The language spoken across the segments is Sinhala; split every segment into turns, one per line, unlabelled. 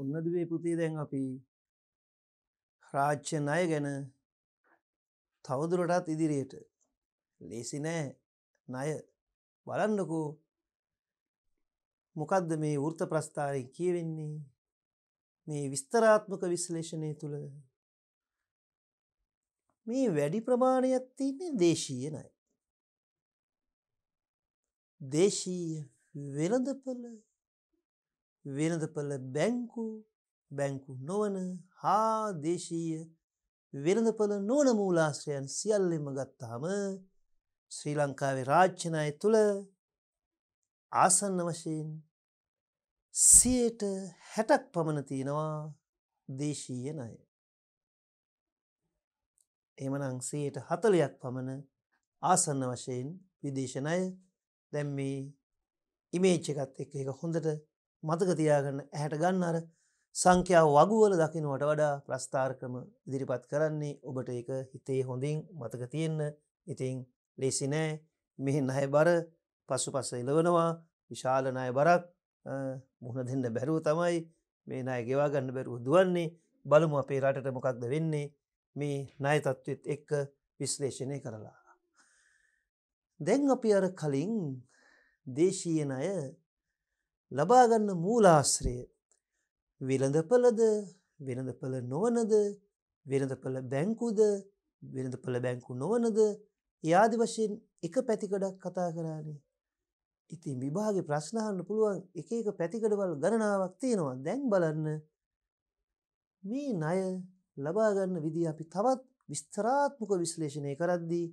ඔන්නදුවේ පුතේ දැන් අපි රාජ්‍ය ණය ගැන තවදුරටත් ඉදිරියට ලේසි නෑ ණය බලන්නකෝ මොකක්ද මේ වෘත ප්‍රස්ථාරය කියවෙන්නේ මේ විස්තරාත්මක විශ්ලේෂණය තුළ මේ වැඩි ප්‍රමාණයක් තියන්නේ දේශීය නයි. දේශීය වෙළඳපල වෙළඳපළ බැංකු බැංකු නොවන හා දේශීය වෙළඳපළ නොවන මූලාශ්‍රයන් සියල්ලෙම ගත්තාම ශ්‍රී ලංකාවේ රාජ්‍යනය තුළ ආසන්න වශයෙන් සියට හැටක් පමණ තියෙනවා දේශීය නය. එමනං සයට හතලයක් පමණ ආසන්න වශයෙන් විදේශනය දැම් මේ ඉමේච්චකත් එක එක හොඳට මතකතියාගන්න ඇහැට ගන්න අර සංඛ්‍යාව වගුවල දකිනවට වඩා ප්‍රස්ථාර්කම ඉදිරිපත් කරන්නේ ඔබට ඒක හිතේ හොඳින් මතක තියෙන්න ඉතිං ලෙසි නෑ මෙහි නය බර පසු පස්ස එලවනවා විශාල නය බරක් මුහුණ දෙන්න බැරුව තමයි මේ නය ගෙවා ගන්න බැරුව දුවන්නේ බලමු අපේ රටට මොකක්ද වෙන්නේ මේ නය තත්ත්වත් එක්ක විශ්ලේෂණය කරලා. දැන් අපි අර කලින් දේශීයනය ලබාගන්න මූලාශ්‍රය වෙළඳපලද වෙළඳපල නොවනද වෙළඳපල බැංකුද වෙළඳපල බැංකු නොවනද යාදි වශයෙන් එක පැතිකඩක් කතා කරන්නේ ඉතින් විභාග ප්‍රශ්නහන්න පුළුවන් එක එක පැතිකඩවල් ගණනාවක් තියෙනවා දැන් බලන්න මේ ණය ලබාගන්න විදි අපි තවත් විස්තරාත්මක විශ්ලේෂණය කරද්දී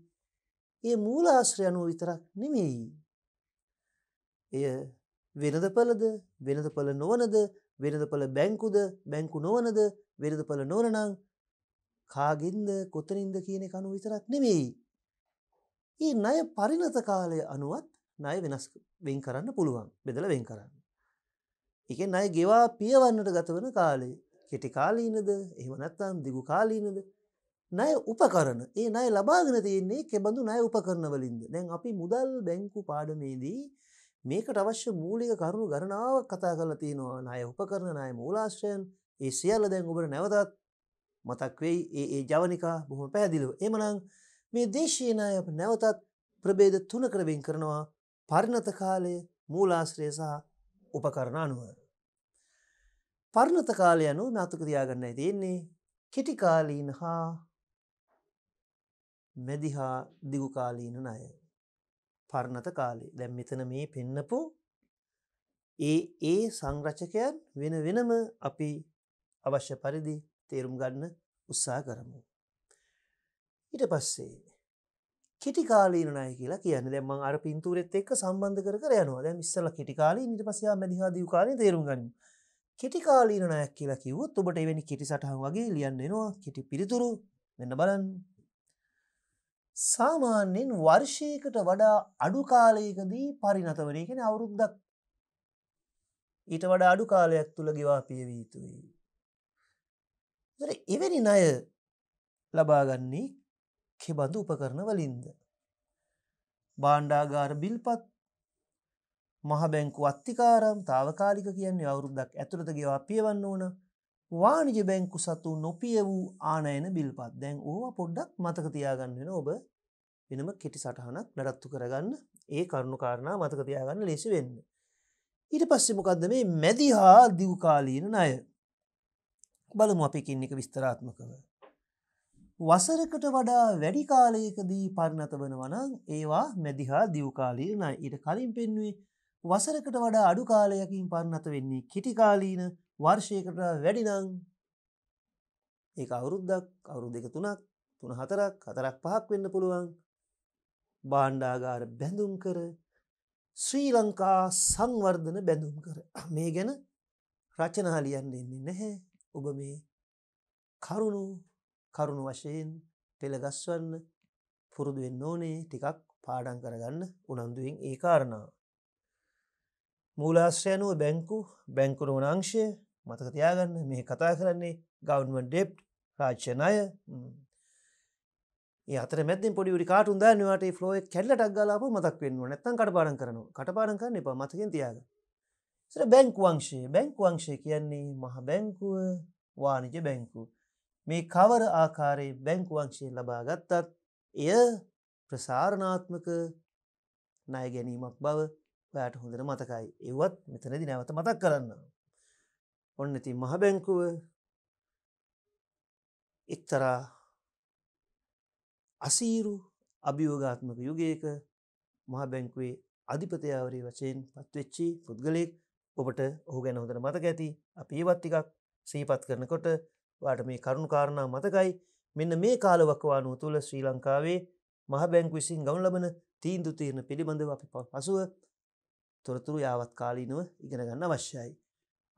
ඒ මූලාශ්‍රය අනුව විතරක් නෙමෙයි එය වෙනද පලද වෙනද පල නොවනද වෙනද පල බැංකුද බැංකු නොවනද වෙනද පල නොරනං කාගෙන්ද කොතනින්ද කියන කනු විතරක් නෙමෙයි. ඒ ණය පරිණත කාලය අනුවත් ණය වෙනස් වෙන් කරන්න පුළුවන් බෙදලා වෙන් කරන්න. ඒක ණය ගෙවා පියවන්නට ගතවන කාලේ කෙටි කාලීනද එහෙම නැත්නම් දිගු කාලීනද ණය උපකරණ ඒ ණය ලබාගෙන තියෙන්නේ කෙබඳු ණය උපකරණ වලින්ද. දැන් අපි මුදල් බැංකු පාඩමේදී මේකට අවශ්‍ය මූලික කරුණු ගණනාවක් කතා කරලා තියෙනවා ණය උපකරණ ණය මූලාශ්‍රයන් ඒ සියල්ල දැන් ඔබට නැවතත් මතක් වෙයි ඒ ඒ ජවනිකා බොහොම පැහැදිලිව. එමනම් මේ දේශීය ණය අප නැවතත් ප්‍රභේද තුනකට වෙන් කරනවා පරිණත කාලය මූලාශ්‍රය සහ උපකරණ අනුව. පරිණත කාලය අනුව මතක තියාගන්නයි තියෙන්නේ කෙටිකාලීන හා මැදිහා දිගුකාලීන ණය. පරණත කාලේ දැම් මෙතන මේ පෙන්නපු ඒ ඒ සංරචකයන් වෙන වෙනම අපි අවශ්‍ය පරිදි තේරුම් ගන්න උත්සා කරමු. ඊට පස්සේ කෙටිකාලීන නය කියලා කියන දෙම අර පින්තුරෙත් එක් සම්බන්ධ කර යනවා දැ ඉස්සල කෙටිකාල ඉට පසයා මැදිහාදී කාල තේරුම් ගන්න කෙටිකාලීන නයක් කියලා කිව්වත් ඔබට එවැනි කෙටි සටහ වගේ ලියන්නෙනවා කෙටි පිරිතුරු මෙන්න බලන්න සාමාන්‍යයෙන් වර්ෂයකට වඩා අඩු කාලයකදී පරිණත වන කියන අවුරුද්දක් ඊට වඩා අඩු කාලයක් තුළ ගෙවා පියවිය යුතුයි. දර එවැනි ණය ලබාගන්නේ කෙබඳු උපකරණ වලින්ද. බාණ්ඩාගාර බිල්පත් මහ බැංකු අත්තිකාරම් තාවකාලික කියන්නේ අවුරුද්දක් ඇතුළත ගෙවා පියවන්න ඕන වාණිජ බැංකු සතු නොපිය වූ ආනයන බිල්පත් දැන් ඕවා පොඩ්ඩක් මතක තියාගන්න වෙන ඔබ වෙනම කෙටි සටහනක් නඩත්තු කරගන්න ඒ කරුණුකාරණා මතක තියාගන්න ලෙසි වෙන්න. ඊට පස්සෙමකක්ද මේ මැදි හා දිවකාලීන නය. බලමු අපිකින් එක විස්තරාත්මකව. වසරකට වඩා වැඩි කාලයකදී පරිණත වනවනං ඒවා මැදිහා දිවකාලීනයි ඊට කලින් පෙන්වේ වසරකට වඩා අඩු කාලයකින් පරණත වෙන්නේ කෙටිකාලීන වර්ෂයකට වැඩිනං ඒ අවුරුද්දක් අවුරු දෙක තුනක් තුන හතරක් හතරක් පහක් වෙන්න පුළුවන් බාණ්ඩාගාර බැඳුම් කර ශ්‍රී ලංකා සංවර්ධන බැඳුම් කර මේ ගැන රචනා ලියන්න එන්නේ නැහැ ඔබ මේ කරුණු කරුණු වශයෙන් පෙළගස්වන්න පුරුදුවෙන් ඕනේ ටිකක් පාඩන් කරගන්න උනන්දුවෙන් ඒ කාරණාව. මූලාශ්‍රයනුව බැංකු බැංකුරුවනංශය මතක තියාගන්න මේ කතා කරන්නේ ගෞන්මන් ඩෙප් රාච්‍යනය අතර මැද පොඩි ඩි කාටුන් දන්නවාට ෆලෝ කෙල්ලටක් ගලාප මතක් වෙන්න නැත්තන් කටපාරන් කරන කටපාරන් කරන්න එපා මතකින් තියාග සර බැංකුවංශයේ බැංකුවංශය කියන්නේ මහ බැංකුව වානිජ බැංකු මේ කවර ආකාරයේ බැංකුවංශය ලබා ගත්තත් එය ප්‍රසාරණාත්මක ණය ගැනීමක් බව ඔයාට හොඳට මතකයි ඒවත් මෙතනදි නැවත මතක් කරන්නවා ඔන්න ඉතින් මහ බැංකුව එක්තරා අසීරු අභියෝගාත්මක යුගයක මහ බැංකුවේ අධිපතයාවරී වශයෙන් පත්වෙච්චි පුද්ගලයෙක් ඔබට ඔහු ගැන හොඳට මතක ඇති අපි ඒවත් ටිකක් සීපත් කරනකොට වාට මේ කරුණු කාරණා මතකයි මෙන්න මේ කාලවකවානුව තුළ ශ්‍රී ලංකාවේ මහ බැංකු විසින් ගවුන් ලබන තීන්දු තීරණ පිළිබඳව අපි පසුව තොරතුරු යාවත් කාලීනව ඉගෙන ගන්න අවශ්‍යයි.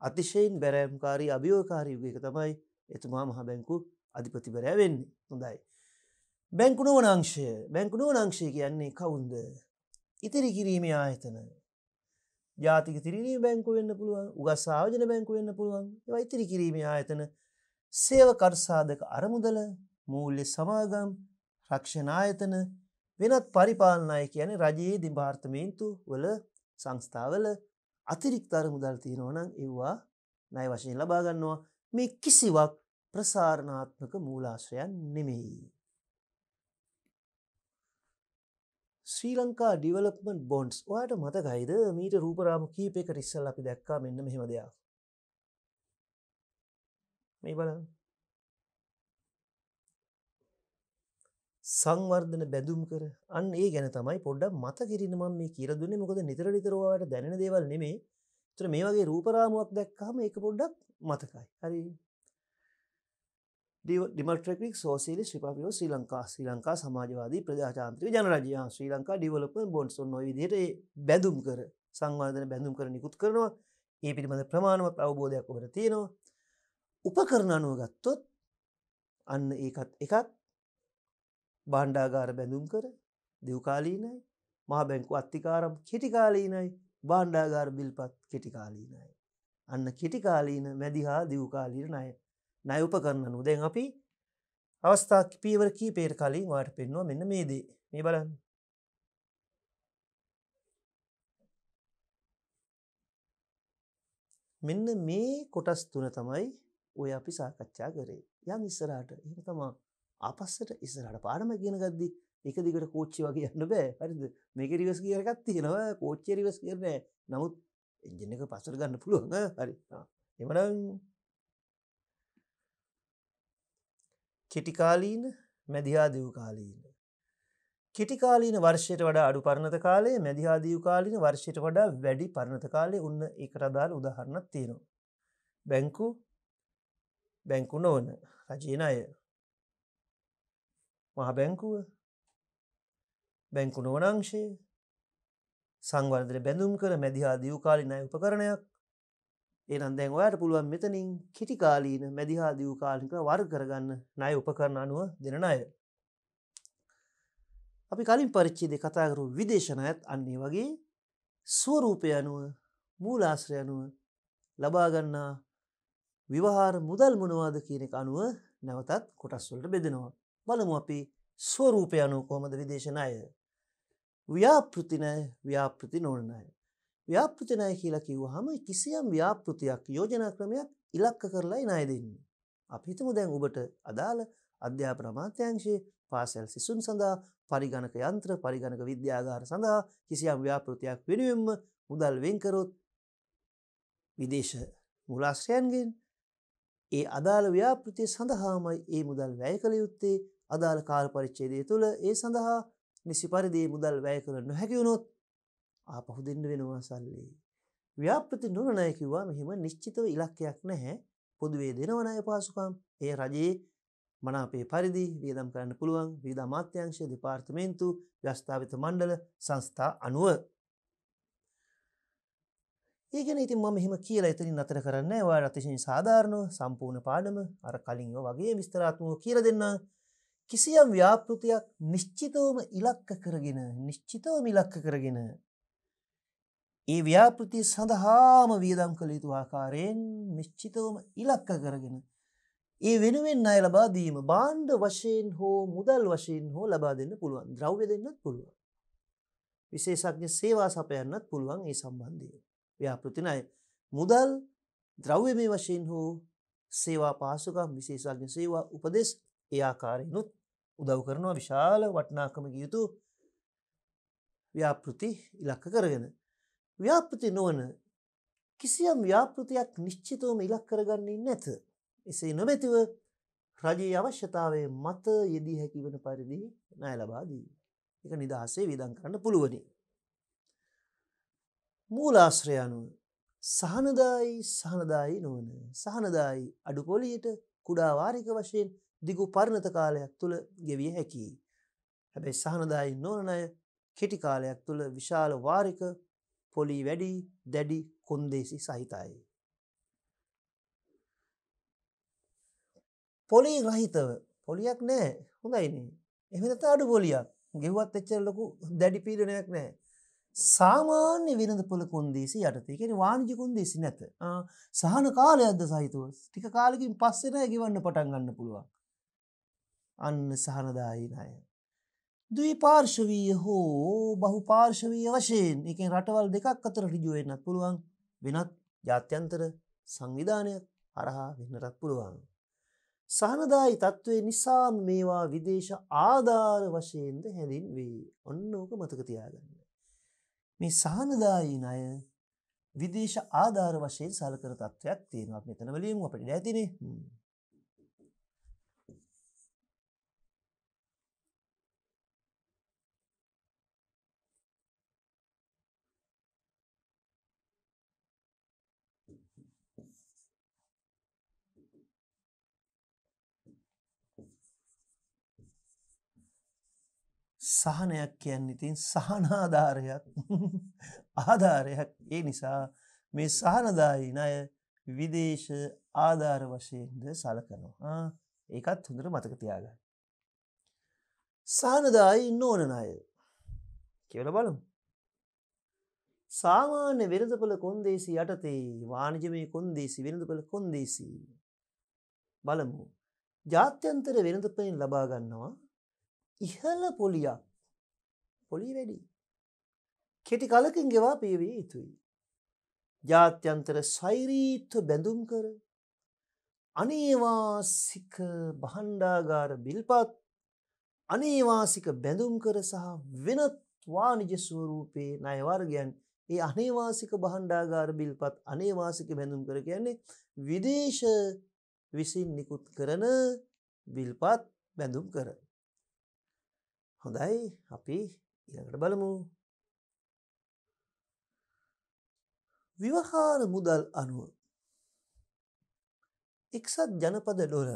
අතිශයින් බැරෑම්කාරී අභියෝකාරීයුගයක තමයි එතුමා මහ බැංකු අධිපතිබරෑ වෙන්නේ හොඳයි. බැංකුණුව නංශය බැංකුණුව නංශය කියන්නේ කවුන්ද. ඉතිරි කිරීමේ ආයතන. ජාතික තිරී බැංකු වෙන්න පුළුවන් උගස් සාාවජන බැංකු වෙන්න පුළුවන් ඉතිරි කිරීමේ ආයතන සේවකර්සාධක අරමුදල මූල්‍ය සමාගම් රක්ෂණායතන වෙනත් පරිපාලනය කියන රජයේ දිභාර්තමේන්තු වල සංස්ථාවල අතිරික්තාර මුදල් තියෙනවනම් එව්වා නය වශයෙන් ලබා ගන්නවා මේ කිසිවක් ප්‍රසාරණාත්මක මූලාශ්‍රයන් නෙමෙයි. ශ්‍රී ලංකා ඩිවලප්මන් බොන්ඩ්ස් ඔයාට මතකයිද මීට රූපරාම කීපයක රිස්සල් අපි දැක්කා මෙන්න මෙහෙම දෙයක්. මේ බලන්න සංවර්ධන බැඳුම් කර අන්න ඒ ගැන තමයි පොඩ්ඩ මත කිරන්න ම මේ කියරදුන්නේ මොකද නිතර නිතරවාට දැන දේවල් නෙමේ තර මේ වගේ රූපරාමුවක් දැක්කාම එක පොඩ්ඩක් මතකයි හරි ඩිමට්‍රෙක් සෝසිල ශ්‍රිපාපිලෝ ශ්‍රී ලංකා ශ්‍රී ලංකා සමාජවාදී ප්‍රජාචාන්ත්‍ර ජනරජයා ශ්‍රී ලංකා ඩිවලප බොන්සොන් නොවිදියට බැඳුම් කර සංවාධන බැඳුම් කර නිකුත් කරනවා ඒ පිළිබඳ ප්‍රමාණවත් අවබෝධයක් ඔබට තියෙනවා උපකරණ අනුව ගත්තොත් අන්න ඒකත් එකත් බණ්ඩාගාර බැඳුම් කර දෙව්කාලීනයි මහ බැංකු අත්තිකාරම් කෙටිකාලීනයි බාණ්ඩාගාර බිල්පත් කෙටිකාලීනයි. අන්න කෙටිකාලීන මැදිහා දිව්කාලීන අය නයඋප කරන්න නොදැන් අපි අවස්ථා පීවර කීපේර කලින් වාට පෙන්වා මෙන්න මේදේ මේ බලන්න. මෙන්න මේ කොටස් තුන තමයි ඔය අපි සාකච්ඡා කරේ යම් ඉස්සරාට එහතමා ආපස්සට ඉස්සරහට පාඩම කියන ගද්දි එක දිගට කෝච්චි වගේ යන්න බෑ. හරිද? මේකේ රිවර්ස් ගියර් එකක් තියෙනවා. කෝච්චිය රිවර්ස් ගියර් නෑ. නමුත් එන්ජින් එක පස්සට ගන්න පුළුවන්. හරි. එමනම් කෙටි කාලීන, මැදිහා දියු කාලීන. කෙටි කාලීන වර්ෂයට වඩා අඩු පරණත කාලයේ මැදිහා දියු කාලීන වර්ෂයට වඩා වැඩි පරණත කාලයේ උන්න ඒකට අදාළ උදාහරණක් තියෙනවා. බැංකු බැංකු නොවන රජේන අය මහ බැංකුව බැංකු නොවනංශය සංවර්ධර බැඳුම් කර මැදිහා දියවකාලින උපකරණයක් ඒනන් දැන් ඔයාට පුළුවන් මෙතනින් කිටිකාලීන මැදිහා දියවකාලික වර් කරගන්න නය උපකරණ අනුව දෙන අය. අපි කලින් පරිච්චේද කතාකරු විදේශන ඇත් අන්නේ වගේ ස්වරූපය අනුව මූලාශ්‍රය අනුව ලබාගන්නා විවහාර මුදල් මොනවාද කියන එක අනුව නැවතත් කොටස්වලට බෙදෙනවා. බලමු අපි ස්වරූපය අනු කොහොමද විදේශනාය. ව්‍යාපෘතිනය ව්‍යාපෘති නොනනය. ව්‍යාපෘතිනය කියලා කිව් හම කිසියම් ව්‍යාපෘතියක් යෝජනා ක්‍රමයක් ඉලක්ක කරලා නායදන්නේ. අපිතමු දැන් ඔබට අදාළ අධ්‍යාපන අමාත්‍යංශයේ පාසැල් සිසුන් සඳහා පරිගණක යන්ත්‍ර පරිගණක විද්‍යාගාර සඳහා කිසියම් ව්‍යාපෘතියක් වෙනුවෙන්ම මුදල් වෙන්කරොත් විදේශ මුලාශ්‍රයන්ගෙන් ඒ අදාළ ව්‍යාපෘතිය සඳහාමයි ඒ මුදල් වැය කළ යුත්තේ අදාළ කාල පරිච්චේදය තුළ ඒ සඳහා නිසි පරිදි මුදල් වැය කළ නොහැකිවුණොත් ආපහු දෙන්න වෙනවා සල්ලි. ව්‍යාප්‍රති නොනය කිව්වා මෙහිම නිශ්චිතව ඉලක්කයක් නැහැ පොදුවේ දෙනවනය පාසුකම් ඒ රජයේ මනාපේ පරිදි වියදම් කරන්න පුළුවන් විධ මාත්‍යංශය දෙපාර්තමේන්තු ව්‍යස්ථාවිත මණ්ඩල සංස්ථා අනුව. ඒගෙන ඉතින් මම මෙහම කියලා එතනින් අතර කරන්න වා අතිශයෙන් සාධාරණව සම්පූර්ණ පාඩම අර කලින්ව වගේ විස්තරාත්මෝ කියල දෙන්නා කිසියම් ව්‍යාපෘතියක් නිශ්චිතවම ඉලක්ක කරගෙන නිශ්චිතවම ඉලක්ක කරගෙන ඒ ව්‍යාපෘති සඳහාම වියදම් කළ යුතු ආකාරයෙන් නිශ්චිතවම ඉලක්ක කරගෙන ඒ වෙනුවෙන් අය ලබා දීම බාණ්ඩ වශයෙන් හෝ මුදල් වශයෙන් හෝ ලබා දෙන්න පුළුවන් ද්‍රව්‍ය දෙන්නත් පුළුවන් විශේෂඥ සේවා සපයන්නත් පුළුවන් ඒ සම්බන්ධය ව්‍යාපෘතිනය මුදල් ද්‍රව්‍ය මේ වශයෙන් හෝ සේවා පාසුකම් විශේෂඥ සේවා උපදෙස් ඒ ආකාරයනුත් උදව් කරනවා විශාල වටනාකමක යුතු ව්‍යාපෘති ඉලක්ක කරගෙන. ව්‍යාපෘති නොවන කිසියම් ව්‍යාපෘතියක් නිශ්චිතවම ඉලක් කරගන්නේ නැත. එසේ නොමැතිව රජයේ අවශ්‍යතාවේ මත යෙදී හැකි වන පරිදි ණය ලබා දී. එක නිදහසේ විදන් කරන්න පුළුවනි. මූලාශ්‍රය අනුව සහනදායි සහනදායි නොවන සහනදායි අඩු පොලියට කුඩා වාරික වශයෙන් දිගු පරිණත කාලයක් තුළ ගෙවිය හැකියි. හැබැයි සහනදායි නොනය කෙටි කාලයක් තුළ විශාල වාරික පොලී වැඩි දැඩි කොන්දේසි සහිතයි. පොලී රහිතව පොලියක් නෑ හොඳයිනේ එමත අඩු පොලියක් ගෙවත් එච්චර ලොකු දැඩි පීඩනයක් නෑ. සාමාන්‍ය වෙනද පොළ කොන්දේසි යටතේකෙන වාණජි කොන්දේසි නැත සහන කාලයක්ද සහිතුව ටික කාලකින් පස්සෙන ගෙවන්න පටන් ගන්න පුළුවන් අන්න සහනදායි ණය. ද්විපාර්ශවීය හෝ බහුපාර්ශවීය වශයෙන් එකෙන් රටවල් දෙකක් අතර ඍජු වෙන්නත් පුළුවන් වෙනත් ජාත්‍යන්තර සංවිධානයක් හරහා වෙන්නටත් පුළුවන්. සහනදායි තත්ත්වය නිසා මේවා විදේශ ආධාර වශයෙන්ද හැඳින්වේ. ඔන්න ඕක මතක තියාගන්න. මේ සහනදායි ණය විදේශ ආධාර වශයෙන් සලකර තත්ත්වයක් තියෙනවා. මෙතන වලින් අපිට ඇතිනේ. සහනයක් කියන්නේ ඉතින් සහනාධාරයක් ආධාරයක් ඒ නිසා මේ සහනදායී ණය විදේශ ආධාර වශයෙන්ද සලකනවා. ඒකත් හොඳට මතක තියාගන්න. සහනදායී නොවන ණය කියලා බලමු. සාමාන්‍ය වෙළඳපොළ කොන්දේසි යටතේ වාණිජමය කොන්දේසි වෙළඳපොළ කොන්දේසි බලමු. ජාත්‍යන්තර වෙළඳපොළෙන් ලබා ගන්නවා ඉහළ පොලියක් පොලි වැඩි. කෙටි කලකින් ගෙවා පියවිය යුතුයි. ජාත්‍යන්තර සෛරීත්ව බැඳුම් කර අනේවාසික බහණ්ඩාගාර බිල්පත් අනේවාසික බැඳුම් කර සහ වෙනත් වාණිජ ස්වරූපයේ ණයවර්ගයන් ඒ අනේවාසික බහණ්ඩාගාර බිල්පත් අනේවාසික බැඳුම් කර කියන්නේ විදේශ විසින් නිකුත් කරන බිල්පත් බැඳුම් කර. හොඳයි අපි ඉළඟට බලමු විවහාර මුදල් අනුව එක්සත් ජනපද ඩොලර්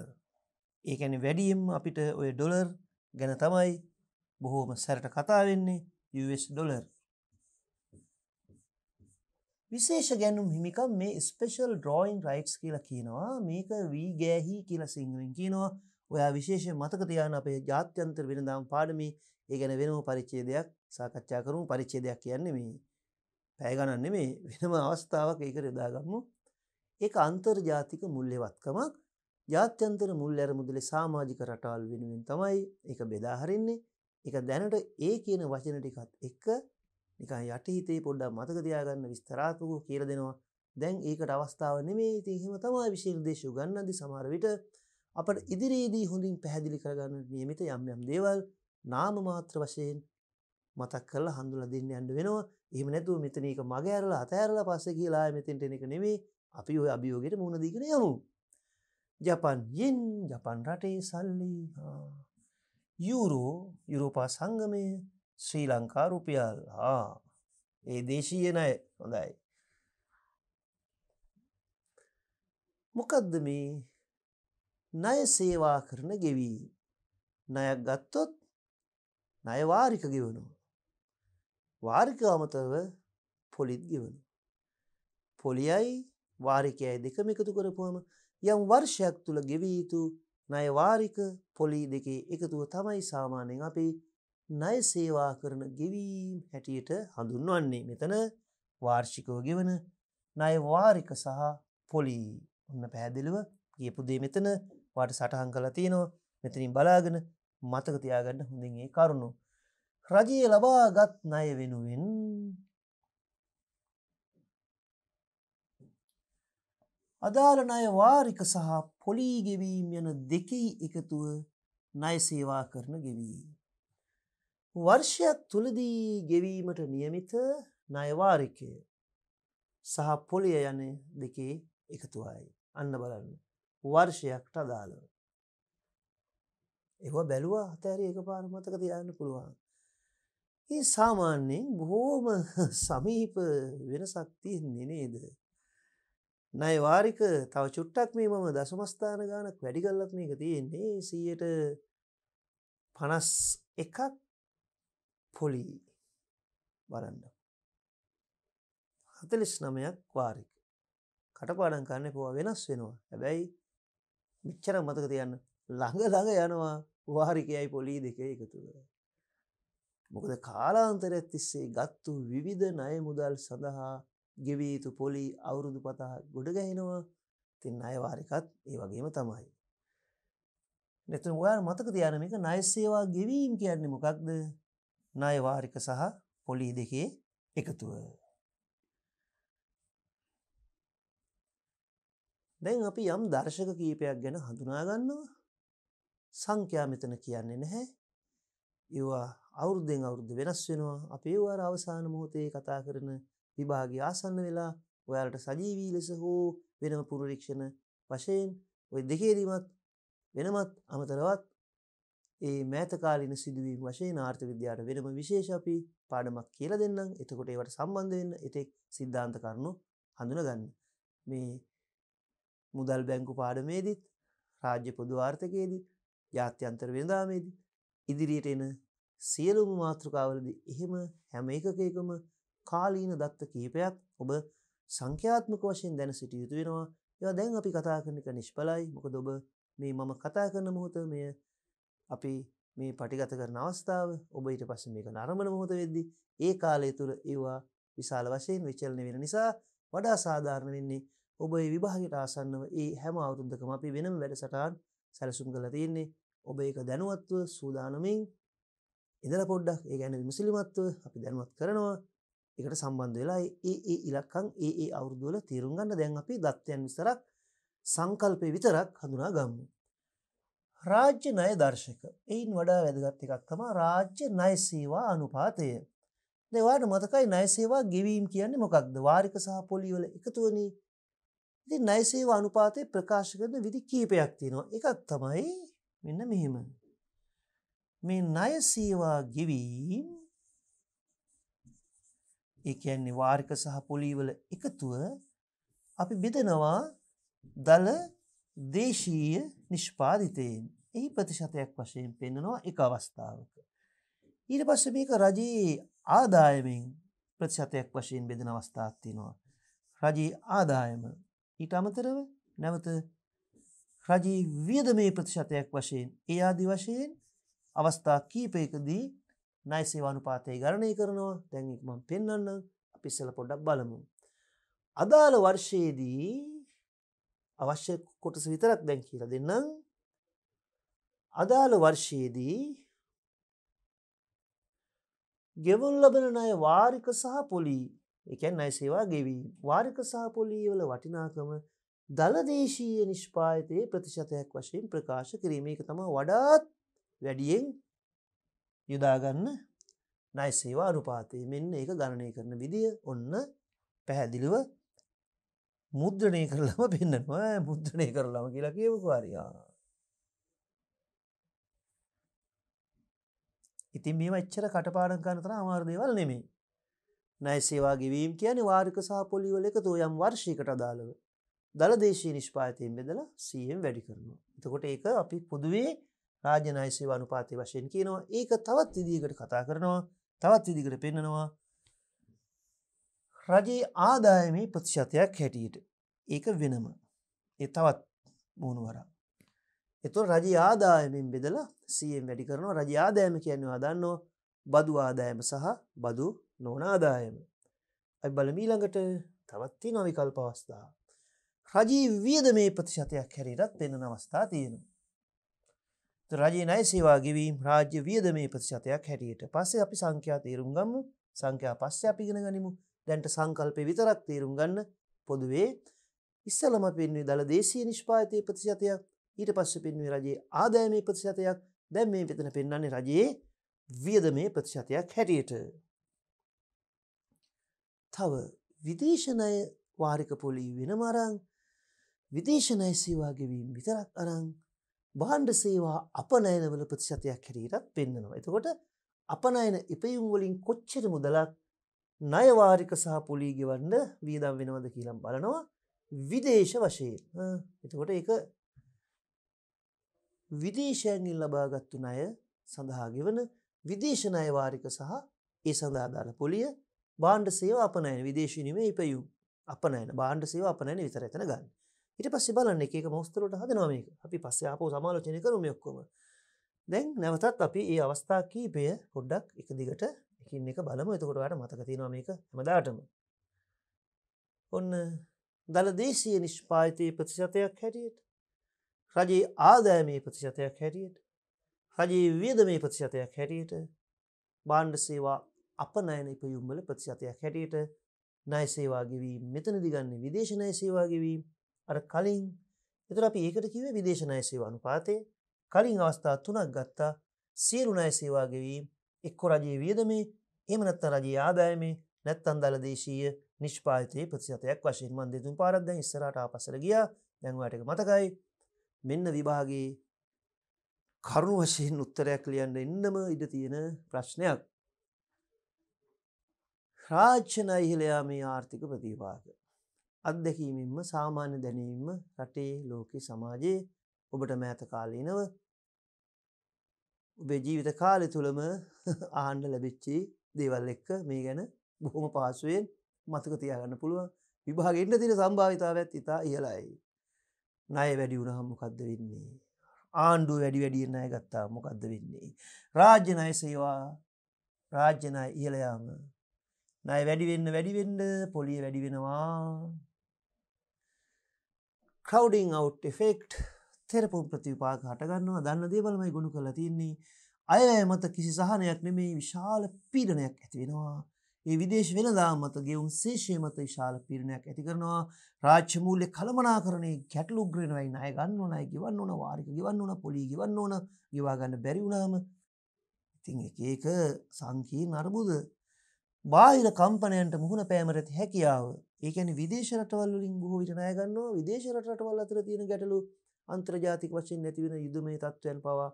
ඒකැන වැඩියම් අපිට ඔය ඩොලර් ගැන තමයි බොහෝම සැරට කතාවෙන්නේ US ඩොලර් විශේෂ ගැනුම් හිමිකම් මේ ස්පේෂල් ඩ්‍රෝයින් රයිට්ස් කියලා කියනවා මේක වී ගෑහි කියලා සිංහලෙන් කියනවා ඔයා විශේෂ මතකතියාන අපේ ජාත්‍යන්තර වෙනදාම් පාඩමි ඒ ගැන වෙනම පරිච්චේදයක් සාකච්ඡා කරමු පරිච්චේදයක් කියන්නේ මේ පැය ගණන් නෙමේ වෙනම අවස්ථාවක් ඒකට යොදාගමු. ඒක අන්තර්ජාතික මුල්‍යවත්කමක් ජාත්‍යන්තර මුල් ඇරමුදලේ සමාජික රටවල් වෙනුවෙන් තමයි ඒක බෙදා හරින්නේ. ඒක දැනට ඒ කියන වචන ටිකත් එක්ක නිකන් යටිහිතේ පොඩ්ඩක් මතක තියාගන්න විස්තරාත්මකව කියලා දෙනවා. දැන් ඒකට අවස්ථාව නෙමෙයි. ඉතින් එහෙම තමයි විශේෂ නිර්දේශ උගන්වද්දී සමහර විට අපට ඉදිරියේදී හොඳින් පැහැදිලි කරගන්න නියමිත යම් යම් දේවල් නාම මාත්‍ර වශයෙන් මතක් කරලා හඳුලා දෙන්න යන්න වෙනවා. එහෙම නැතුව මෙතන එක මග ඇරලා අතහැරලා පස්සේ කියලා මෙතෙන්ට එන එක නෙමෙයි. අපි ওই අභියෝගයට මුහුණ දීගෙන යමු. ජපන් යෙන් ජපන් රටේ සල්ලි යුරෝ යුරෝපා සංගමය ශ්‍රී ලංකා රුපියල් හා ඒ දේශීය නය හොඳයි. මොකදද මේ ණය සේවා කරන ගෙවී ණයක් ගත්තොත් ණය වාරික ගෙවනවා. වාරික අමතරව පොලිත් ගෙවන. පොලියයි වාරිකයයි දෙකම එකතු කරපුවම යම් වර්ෂයක් තුළ ගෙවී යුතු ණයවාරික පොලී දෙකේ එකතුව තමයි සාමාන්‍යයෙන් අපි ණය සේවා කරන ගෙවීම් හැටියට හඳුන්වන්නේ මෙතන වාර්ෂිකව ගෙවන ණයවාරික සහ පොලී ඔන්න පැහැදිලිව කියපු දේ මෙතන වාට සටහන් කලා තියෙනවා මෙතනින් බලාගෙන මතක තියාගන්න හොඳින් ඒ කරුණු. රජයේ ලබාගත් ණය වෙනුවෙන් අදාළ ණය වාරික සහ පොලී ගෙවීම් යන දෙකෙහි එකතුව ණය සේවා කරන ගෙවීම. වර්ෂයක් තුලදී ගෙවීමට નિયમિત ණය වාරිකය සහ පොලිය යන දෙකේ එකතුවයි. අන්න බලන්න. වර්ෂයක්ට අදාළව ඒව බැලුවා අතෑර ඒක පාර මතක තියාන්න පුළුවන් ඒ සාමාන්‍යයෙන් බොහෝම සමීප වෙනසක් තියෙන්නේ නේද නයවාරික තව චුට්ටක් මේ මම දසමස්ථාන ගානක් වැඩි කල්ලත් මේක තියෙන්නේ සීයට පනස් එකක් පොලි බලන්න හතලිස් නමයක් වාරික කටපාඩන් කරන්න පවා වෙනස් වෙනවා හැබැයි මිච්චර මතක තියන්න ළඟ ළඟ යනවා වාරිකයයි පොලී දෙකේ එකතුව. මොකද කාලාන්තරයක් තිස්සේ ගත්තු විවිධ ණය මුදල් සඳහා ගෙවිය යුතු පොලි අවුරුදු පතා ගොඩගැහෙනවා තින් අයවාරිකත් ඒ වගේම තමයි. නැතුන් ඔයා මතක තියන මේක ණය සේවා ගෙවීම් කියන්නේ මොකක්ද ණයවාරික සහ පොලි දෙකේ එකතුව. දැන් අපි යම් දර්ශක කීපයක් ගැන හඳුනාගන්නවා සංඛ්‍යා මෙතන කියන්නේ නැහැ. ඒවා අවුරුද්දෙන් අවුරුද්ද වෙනස් වෙනවා. අපි ඒවා අවසාන මොහොතේ කතා කරන විභාගය ආසන්න වෙලා ඔයාලට සජීවී ලෙස හෝ වෙනම පුරරීක්ෂණ වශයෙන් ඔය දෙකේදීමත් වෙනමත් අමතරවත් ඒ මෑතකාලින සිදුවීම් වශයෙන් ආර්ථ විද්‍යාට වෙනම විශේෂ අපි පාඩමක් කියලා දෙන්නම්. එතකොට ඒවට සම්බන්ධ වෙන්න එතෙක් සිද්ධාන්ත කරුණු හඳුනගන්න. මේ මුදල් බැංකු පාඩමේදීත් රාජ්‍ය පොදු ආර්ථකයේදීත් ජාත්‍යන්තර වෙනදාමේදී ඉදිරියට එන සියලුම මාතෘකාවලදී එහෙම හැම එකකයකම කාලීන දත්ත කීපයක් ඔබ සංඛ්‍යාත්මක වශයෙන් දැන සිට යුතු වෙනවා ඒවා දැන් අපි කතා කරන එක නිෂ්ඵලයි මොකද ඔබ මේ මම කතා කරන මොහොත මෙය අපි මේ පටිගත කරන අවස්ථාව ඔබ ඊට පස්සේ මේක නරඹන මොහොත වෙද්දී ඒ කාලය තුල ඒවා විශාල වශයෙන් විචලනය වෙන නිසා වඩා සාධාරණ වෙන්නේ ඔබ ඒ විභාගයට ආසන්නව ඒ හැම අවුරුද්දකම අපි වෙනම වැඩසටහන් සැලසුම් කරලා තියෙන්නේ ඔබ ඒක දැනුවත්ව සූදානමින් ඉඳල පොඩ්ඩක් ඒ ගැන විමසිලිමත්ව අපි දැනුවත් කරනවා එකට සම්බන්ධ වෙලා ඒ ඒ ඉලක්කං ඒ ඒ අවුරුදුවල තේරුම් ගන්න දැන් අපි දත්වයන් විසරක් සංකල්පය විතරක් හඳුනා ගම්මු. රාජ්‍ය ණය දර්ශක එයින් වඩා වැදගත් එකක් තමා රාජ්‍ය ණය සේවා අනුපාතය. දෙවාට මතකයි ණය සේවා ගෙවීම් කියන්නේ මොකක්ද? වාරික සහ පොලිවල එකතුවනේ. ඉතින් ණය සේවා අනුපාතය ප්‍රකාශ කරන විදි කීපයක් තියෙනවා. එකක් තමයි මෙන්න මෙහෙම මේ ණය සේවා ගෙවීම ඒ කියන්නේ වාරික සහ පොලීවල එකතුව අපි බෙදනවා දල දේශීය නිෂ්පාදිතයෙන් එහි ප්‍රතිශතයක් වශයෙන් පෙන්නනවා එක අවස්ථාවක ඊට පස්සේ මේක රජයේ ආදායමෙන් ප්‍රතිශතයක් වශයෙන් බෙදෙන අවස්ථාවක් තියෙනවා රජයේ ආදායම ඊට අමතරව නැවත රජයේ වියදමේ ප්‍රතිශතයක් වශයෙන් ඒ ආදි වශයෙන් අවස්ථා කීපයකදී ණය සේවානුපාතය ගණනය කරනවා දැන් ඒක මම පෙන්වන්නම් අපි ඉස්සෙල්ලා පොඩ්ඩක් බලමු අදාළ වර්ෂයේදී අවශ්‍ය කොටස විතරක් දැන් කියලා දෙන්නම් අදාළ වර්ෂයේදී ගෙවුන් ලබන ණය වාරික සහ පොලී ඒ කියන්නේ ණය සේවා ගෙවීම වාරික සහ පොලී වල වටිනාකම 0.5 දළදේශීය නිෂ්පාතයේ ප්‍රතිශතයක් වශයෙන් ප්‍රකාශ කිරීමක තම වඩාත් වැඩියෙන් යුදාගන්න නයිසේවා අනුපාතය මෙන්න ඒක ගණනය කරන විදිිය ඔන්න පැහැදිලිව මුද්‍රණය කරලම පෙන්න්නවා මුද්‍රණය කරලම කියලා කියවකාරයා. ඉතින් මේ වච්චර කටපාඩන් කරනතර අමාර්දයවල් නෙමේ. නයිසේවා ගෙවීම් කියන වාර්ක සහ පොලිවල එක තුයම් වර්ෂයකට අදාළව දළදේශී නිෂ්පාතයෙන් බෙදලා සීහෙන් වැඩි කරනවා. එතකොට ඒක අපි පුදුවේ රාජනයිසේ වනුපාතය වශයෙන් කියනවා ඒක තවත් විදිකට කතා කරනවා තවත් විදිකට පෙන්නනවා. රජයේ ආදායමේ ප්‍රතිශතයක් හැටියට ඒක වෙනම ඒ තවත් මුණුවර. එතු රජ ආදායමෙන් බෙදලා සියෙන් වැඩි කරනවා රජ ආදායම කියන්නවා දන්නවා බදු ආදායම සහ බදු නොන ආදායම. ඇ බලමීළඟට තවත්ති නොවිකල් පවස්ථාව. රජී වියද මේ ප්‍රතිශතයක් හැරිරත් පෙන්න අවස්ථා තියෙනවා. රජයේ නය සේවා ගෙවීම් රාජ්‍ය වියද මේ ප්‍රතිශතයක් හැටියට පස්සේ අපි සංඛ්‍යා තේරුම් ගම්ම සංඛ්‍යා පස්සේ අපිගෙන ගනිමු දැන්ට සංකල්පය විතරක් තේරුම් ගන්න පොදුවේ ඉස්සලම පෙන්වේ දළ දේශය නිෂ්පාතය ප්‍රතිශතයක් ඊට පස්ස පෙන්වේ රජයේ ආදායමේ ප්‍රතිශතයක් දැම් මේ පෙතන පෙන්න්නන්නේ රජයේ වියද මේ ප්‍රතිශතයක් හැටියට තව විදේශනය වාරික පොලි වෙනමරං විදේශනය සේවාගෙවීම් විතරක් අරං බාණ්ඩ සේවා අපනයනවල ප්‍රතිශතයක් හැරීරත් පෙන්න්නනවා. එතකොට අපනයන එපයුම්වලින් කොච්චර මුදලක් නයවාරික සහ පොලී ගෙවන්න වියදම් වෙනවද කියලම් බලනවා විදේශ වශයෙන් එතකොට එක විදේශයන්ගෙන් ලබාගත්තු නය සඳහාගෙවන විදේශනයවාරික සහ ඒ සඳහාදාල පොලිය බාණ්ඩ සේව අපනයන විදේශනීමේ ඉපයුම් අපනයන බාණ්ඩ සේව අපනයන විතර එතන ගන්න ඊට පස්සේ බලන්න එක එක මවුස් වලට හදනවා මේක. අපි පස්සේ ආපහු සමාලෝචනය කරමු මේ ඔක්කොම. දැන් නැවතත් අපි මේ අවස්ථා කීපය පොඩ්ඩක් එක දිගට එකින් එක බලමු. එතකොට ඔයාලට මතක තියෙනවා මේක හැමදාටම. ඔන්න දලදේශීය නිෂ්පාදිතයේ ප්‍රතිශතයක් හැටියට රජයේ ආදායමේ ප්‍රතිශතයක් හැටියට රජයේ වියදමේ ප්‍රතිශතයක් හැටියට බාණ්ඩ සේවා අපනයන ඉපයුම් වල ප්‍රතිශතයක් හැටියට ණය සේවා ගෙවීම මෙතනදී ගන්න විදේශ ණය සේවා ගෙවීම අර කලින් එතුර අපි ඒකට කිව විදේශනය සේවා අනුපාතය කලින් අවස්ථා තුනක් ගත්තා සියලු නය සේවාගවීම් එක්කො රජයේ වියදමේ එමනත්ත රජයේ ආදායමේ නැත්තන් දල දේශීය නිෂ්පාතයේ ප්‍රතිසතයක් වශයෙන් මන් දෙතුන් පාරක්ද ඉස්සරට පසර ගිය දැන්වාටක මතකයි මෙන්න විභාගේ කරුණු වශයෙන් උත්තරයක් ලියන්න එන්නම ඉඩ තියෙන ප්‍රශ්නයක් රාජ්‍යන ඉහලයා මේ ආර්ථික ප්‍රතිවාග අත්දැකීමෙන්ම සාමාන්‍ය දැනීම රටේ ලෝක සමාජයේ ඔබට මෑත කාලීනව ඔබේ ජීවිත කාලෙ තුළම ආණ්ඩ ලැබිච්චි දේවල් එක්ක මේ ගැන බොහොම පාසුවෙන් මතක තියාගන්න පුළුව විභාගෙන්ට තින සම්භාවිතාවත් ඉතා ඉහලයි. නය වැඩි වුණහම් මොකක්ද වෙන්නේ. ආණ්ඩුව වැඩි වැඩියෙන් අය ගත්තා මොකක්ද වෙන්නේ. රාජ්‍යනය සේවා රාජ්‍යනය ඉහලයාම නය වැඩිවෙන්න වැඩිවෙන්න පොලිය වැඩි වෙනවා කවඩිං අවට් ෆෙක්ට් තෙරපුම් ප්‍රතිපාක හටගන්නවා දන්න දේවල්මයි ගුණු කළ තින්නේ අයවැය මත කිසි සහනයක් නෙමේ විශාල පීඩනයක් ඇතිවෙනවා ඒ විදේශ වෙනදා මත ගෙවුන් ශේෂය මත විශාල පිරණයක් ඇති කරනවා රාච්‍යමූල්‍ය කළමනා කරනේ ගැටලුග්‍රෙනවයි අය ගන්න ඕනයි ගවන්න ඕන වාරික ගවන්න ඕන පොලි ගවන්න ඕන ගවාගන්න බැරිවුණාම ඉතිං එකඒක සංකී නරබුද බාහිර කම්පනයන්ට මුහුණ පෑමරති හැකියාව ඒ කියන්නේ විදේශ රටවල් වලින් බොහෝ විට ණය ගන්නවා විදේශ රටවල් අතර තියෙන ගැටලු අන්තර්ජාතික වශයෙන් නැති වෙන යුදමය තත්ත්වයන් පවා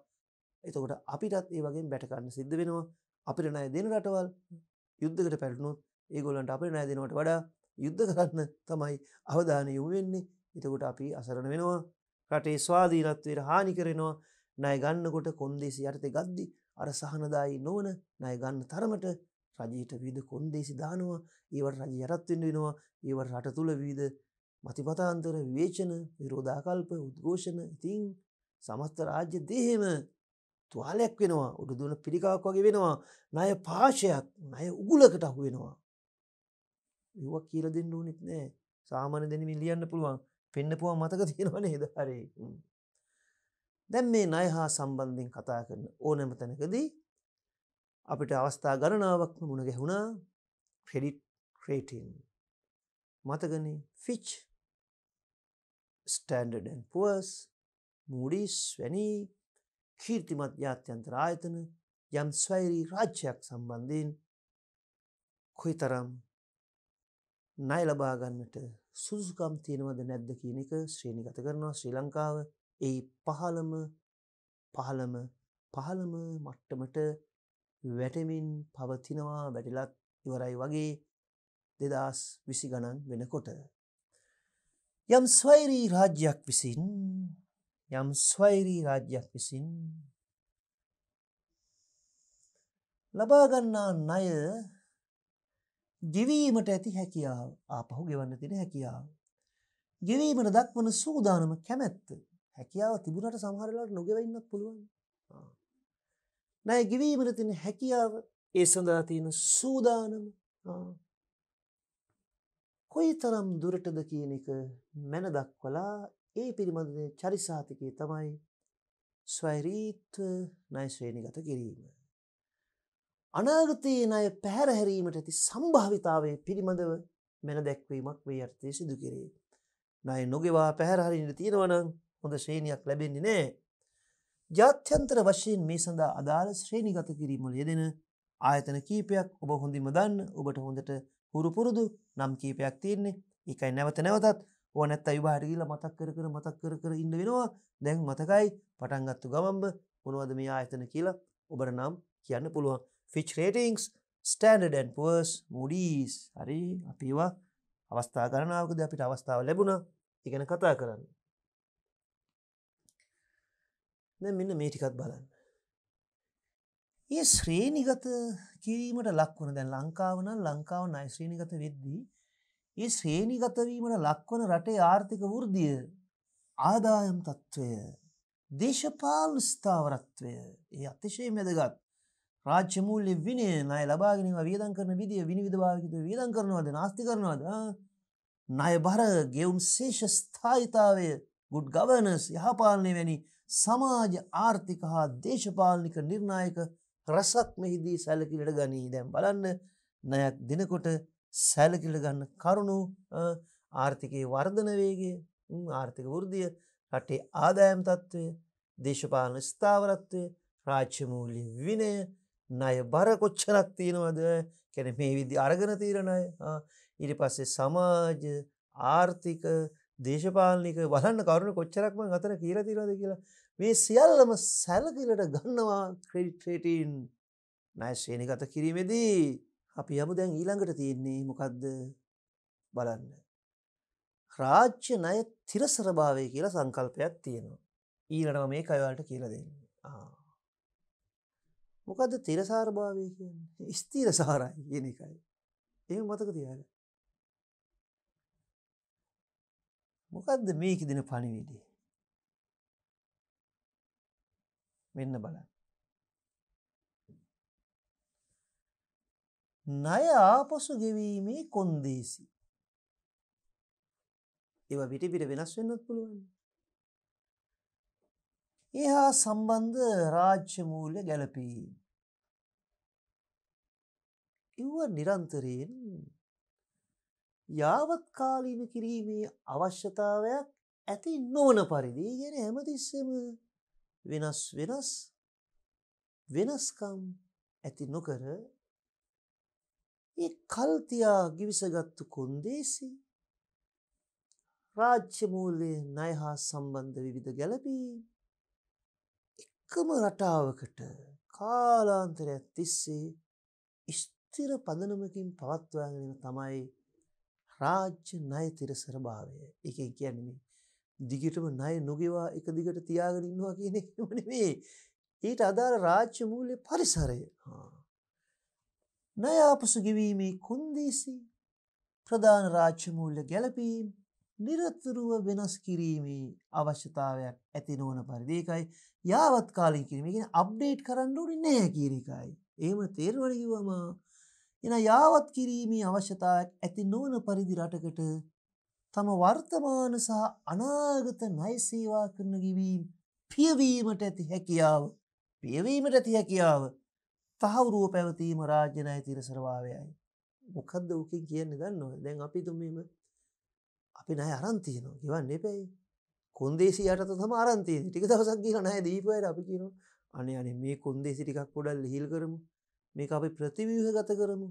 එතකොට අපිටත් ඒ වගේ බැට ගන්න සිද්ධ වෙනවා අපිට ණය දෙන රටවල් යුද්ධකට පැටුණොත් ඒගොල්ලන්ට අපිට ණය දෙනවට වඩා යුද්ධ කරන්න තමයි අවධානය යොමු වෙන්නේ එතකොට අපි අසරණ වෙනවා රටේ ස්වාධීනත්වයට හානි කරනවා ණය ගන්නකොට කොන්දේසි යටතේ ගද්දි අර සහනදායි නොවන ණය ගන්න තරමට රජයට විධ කොන්දේසි දානවා ඒවට රජ යටත්වෙන් වෙනවා ඒවට රට තුළ විධ මතිපතාන්තර විවේචන විරෝධාකල්ප උද්ඝෝෂණ ඉතිං සමස්ත රාජ්‍ය දේහෙම තුවාලයක් වෙනවා උඩු දුන පිළිකාවක් වගේ වෙනවා නය පාශයක් නය උගුලකට අහු වෙනවා ඒවක් කියල දෙන්න ඕනෙත් නෑ සාමාන දෙනමින් ලියන්න පුළුවන් පෙන්න්න පුුවන් මතක තියෙනවන හෙදහරේ දැන් මේ නය හා සම්බන්ධයෙන් කතා කරන ඕනෑම තැනකදී අපිට අවස්ථා ගණනාවක්ම මුණ ගැහුණා ක්‍රෙඩිට් ක්‍රේටන් මතගන ෆිච් ස්ටන්ඩන් පුවස් මූඩිස් වැනි කීර්තිමත් ජාත්‍යන්තර ආයතන යම් ස්වෛරී රාජ්‍යයක් සම්බන්ධයෙන් කොයි තරම් නය ලබාගන්නට සුදුසුකම් තියෙනවද නැද්ද කියන එක ශ්‍රීණිගත කරනවා ශ්‍රී ලංකාව ඒ පහළම පහළම පහළම මට්ටමට වැටමින් පවතිනවා වැටිලත් ඉවරයි වගේ දෙදස් විසි ගණන් වෙනකොට. යම් ස්වෛරී රාජ්‍යයක් විසින් යම් ස්වෛරී රාජ්‍යයක් විසින් ලබාගන්නා ණය ගෙවීමට ඇති හැකියාව ආපහු ගෙවන්න තින හැකියාව. ගෙවීමට දක්වන සූදානම කැමැත්ත හැකියාව තිබුණට සමහරලාට නොගෙවන්නත් පුළුවන්. ණය ගෙවීමට තියෙන හැකියාව ඒ සඳහා තියෙන සූදානම කොයිතරම් දුරටද කියන එක මැන දක්වලා ඒ පිළිබඳ චරිසාතිකයේ තමයි ස්වෛරීත්ව ණය ශ්‍රේණිගත කිරීම. අනාගතයේ ණය පැහැර හැරීමට ඇති සම්භාවිතාවයේ පිළිබඳව මැන දැක්වීමක් මේ අර්ථයේ සිදු කෙරේ. ණය නොගෙවා පැහැර හරින්න තියෙනවා නම් හොඳ ශ්‍රේණියක් ලැබෙන්නේ නැහැ. ජාත්‍යන්තර වශයෙන් මේ සඳහා අදාළ ශ්‍රේණිගත කිරීමල යෙදෙන ආයතන කීපයක් ඔබ හොඳින්ම දන්න ඔබට හොඳට හුරුපුරුදු නම් කීපයක් තියෙන්නේ එකයි නැවත නැවතත් ඕනැත් අයිවාහරගීල මතක් කර කර මතක් කර කර ඉන්න වෙනවා දැන් මතකයි පටන්ගත්තු ගමම්බ මොනවද මේ ආයතන කියලා ඔබට නම් කියන්න පුළුවන් ෆිච් රේටිංස් ස්ටන්ඩඩන්පර්ස් මුඩීස් හරි අපිවා අවස්ථා කරනාවකද අපිට අවස්ථාව ලැබුණ ඉගෙන කතා කරන්න දැ මෙන්න මේ ටිකත් බලන්න. ඒ ශ්‍රේණිගත කිරීමට ලක්වන දැන් ලංකාවන ලංකාව නයිශ්‍රීණිගත වෙද්දී. ඒ ශ්‍රේණිගතවීමට ලක්වන රටේ ආර්ථික වෘද්ධිය ආදායම් තත්ත්වය දේශපාලන ස්ථාවරත්වය ඒ අතිශය මැදගත් රාජ්‍යමූල්ලි විනය නය ලබාගෙනව වියදන් කරන විදිිය විනිවිධභාවිකතු වියදන් කරනවාද නාස්ති කරනවාද නය බර ගෙවුම් ශේෂ ස්ථායිතාවය ගුඩ් ගවනස් යහපාලනය වැනි සමාජ ආර්ථික හා දේශපාලනික නිර්ණායක රසක් මෙහිදී සැලකිලට ගනී දැම් බලන්න නයක් දෙනකොට සැලකිල ගන්න කරුණු ආර්ථිකයේ වර්ධනවේගේ ආර්ථික වෘද්ධිය රටේ ආදායම් තත්ත්වය දේශපාලන ස්ථාවරත්වය රාච්‍යමූලිය විනය ණය බර කොච්චරක් තියෙනවද කැන මේ විදි අරගන තීරණය ඉරි පස්සේ සමාජ ආර්ථික දේශපාලික බලන්න කරුණ කොච්චරක්ම අතර කියර තිරද කියලා මේ සියල්ලම සැලකිලට ගන්නවා ක්‍රෙඩිට්‍රේටීන් නයශ්‍රේණිගත කිරීමේදී අපි යමු දැන් ඊළඟට තියෙන්නේ මොකක්ද බලන්න. රාජ්‍ය නය තිරසරභාවය කියලා සංකල්පයක් තියෙනවා. ඊලටම මේ කයවලට කියල දෙන්න. මොකද තිරසාරභාවය කියන්නේ ස්තීර සාරයි ගෙන එකයි. එම මතක තියාග. මොකක්ද මේක දෙන පණිවිඩේ. මෙන්න බලන්න. ණය ආපසු ගෙවීමේ කොන්දේසි. ඒවා පිට පිට වෙනස් වෙන්නත් පුළුවන්. ඒහා සම්බන්ධ රාජ්‍ය මූල්‍ය ගැළපීම. ඉව නිරන්තරයෙන් යාවත්කාලීන කිරීමේ අවශ්‍යතාවයක් ඇති නොවන පරිදි ගැන හැමතිස්සෙම වෙනස් වෙනස් වෙනස්කම් ඇති නොකර ඒ කල්තියා ගිවිසගත්තු කොන්දේසි රාජ්‍ය මූල්‍යයේ ණය හා සම්බන්ධ විවිධ ගැළපීම් එකම රටාවකට කාලාන්තරයක් තිස්සේ ස්ථිර පදනමකින් පවත්වාගෙන තමයි රාජ්‍ය ණය තිරසරභාවය. ඒකෙන් කියන්නේ දිගටම ණය නොගෙවා එක දිගට තියාගෙන ඉන්නවා කියන එකම නෙමෙයි. ඊට අදාළ රාජ්‍ය මූල්‍ය පරිසරය. ණය ආපසු ගෙවීමේ කොන්දේසි ප්‍රධාන රාජ්‍ය මූල්‍ය ගැළපීම් නිරතුරුව වෙනස් කිරීමේ අවශ්‍යතාවයක් ඇති නොවන පරිදි ඒකයි යාවත් කාලින් කිරීම. ඒ කියන්නේ අප්ඩේට් කරන්න ඕනේ නැහැ කියන එකයි. එහෙම තේරුවනේ කිව්වම එන යාවත් කිරීමේ අවශ්‍යතාවයක් ඇති නොවන පරිදි රටකට තම වර්තමාන සහ අනාගත ණය සේවා කරන ගිවීම පියවීමට ඇති හැකියාව පියවීමට ඇති හැකියාව තහවුරුව පැවතීම රාජ්‍ය ණය තිරසරභාවයයි මොකද්ද ඕකෙන් කියන්නේ දන්නවද දැන් අපි තුමීම අපි ණය අරන් තියෙනවා ගෙවන්න එපැයි කොන්දේසි යටත තම අරන් තියෙන්නේ ටික දවසක් ගිහලා ණය දීපුවාට අපි කියනවා අනේ අනේ මේ කොන්දේසි ටිකක් පොඩක් ලිහිල් කරමු මේක අපි ප්‍රතිව්‍යුහගත කරමු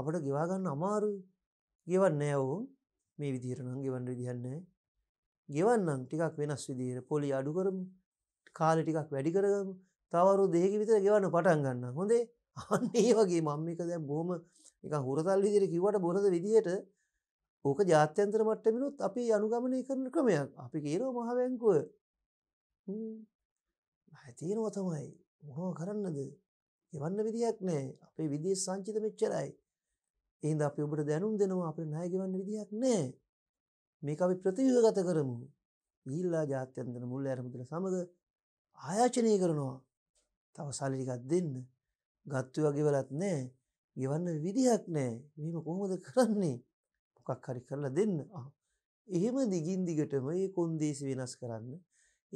අපිට ගෙවා ගන්න අමාරුයි ගෙවන්නේ නැහැ ඕම් මේ විදිරනම් ගෙවන්න විදිහන්නේ ගෙවන්නම් ටිකක් වෙනස් විදිර පොලි අඩු කරමු කාලෙ ටිකක් වැඩි කරගමු තවරු දෙහක විතර ගෙවන්න පටන් ගන්න හොඳේ අන්නේ වගේ මං එක දැ බොහම එක හුරතල් විදිර කිවට බොරද විදිහයට ඕක ජාත්‍යන්ත්‍ර මට්ටමිනුත් අපි අනුගමනය කරන ක්‍රමයක් අපි කියරෝ මහවැංකුව ඇතිනවතමයි මොහෝ කරන්නද එවන්න විදියක් නෑ අපේ විදි සංචිත මෙච්චරයි ඒ හින්දා අපි ඔබට දැනුම් දෙනවා අපිට ණය ගෙවන්න විදියක් නැහැ. මේක අපි ප්‍රතිව්‍යුහගත කරමු. ගිහිල්ලා ජාත්‍යන්තර මුල් ඇරමුදල සමග ආයාචනය කරනවා. තව සල්ලි ටිකක් දෙන්න. ගත්තුවා ගෙවලත් නැහැ. ගෙවන්න විදිහක් නැහැ. මෙහෙම කොහොමද කරන්නේ? මොකක් හරි කරලා දෙන්න. එහෙම දිගින් දිගටම මේ කොන්දේසි වෙනස් කරන්න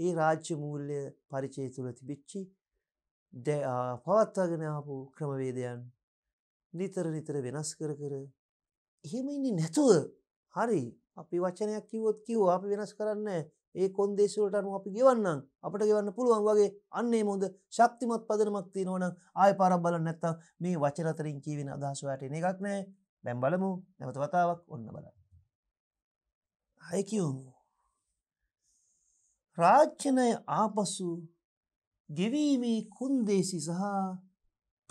ඒ රාජ්‍ය මූල්‍ය පරිචය තුළ තිබිච්චි පවත්වාගෙන ආපු ක්‍රමවේදයන් නිතර නිතර වෙනස් කර කර එහෙම ඉන්නේ නැතුව හරි අපි වචනයක් කිව්වොත් කිව්වා අපි වෙනස් කරන්න ඒ කොන්දේසි වලට අනුව අපි ගෙවන්නම් අපිට ගෙවන්න පුළුවන් වගේ අන්නේ මොඳ ශක්තිමත් පදනමක් තියෙනවා නම් ආයෙ පාරක් බලන්න නැත්තම් මේ වචන අතරින් කියවෙන අදහස් ඔයාට එන එකක් නෑ දැන් බලමු නැවත වතාවක් ඔන්න බලන්න ආයෙ කියමු රාජ්‍යනය ආපසු ගෙවීමේ කොන්දේසි සහ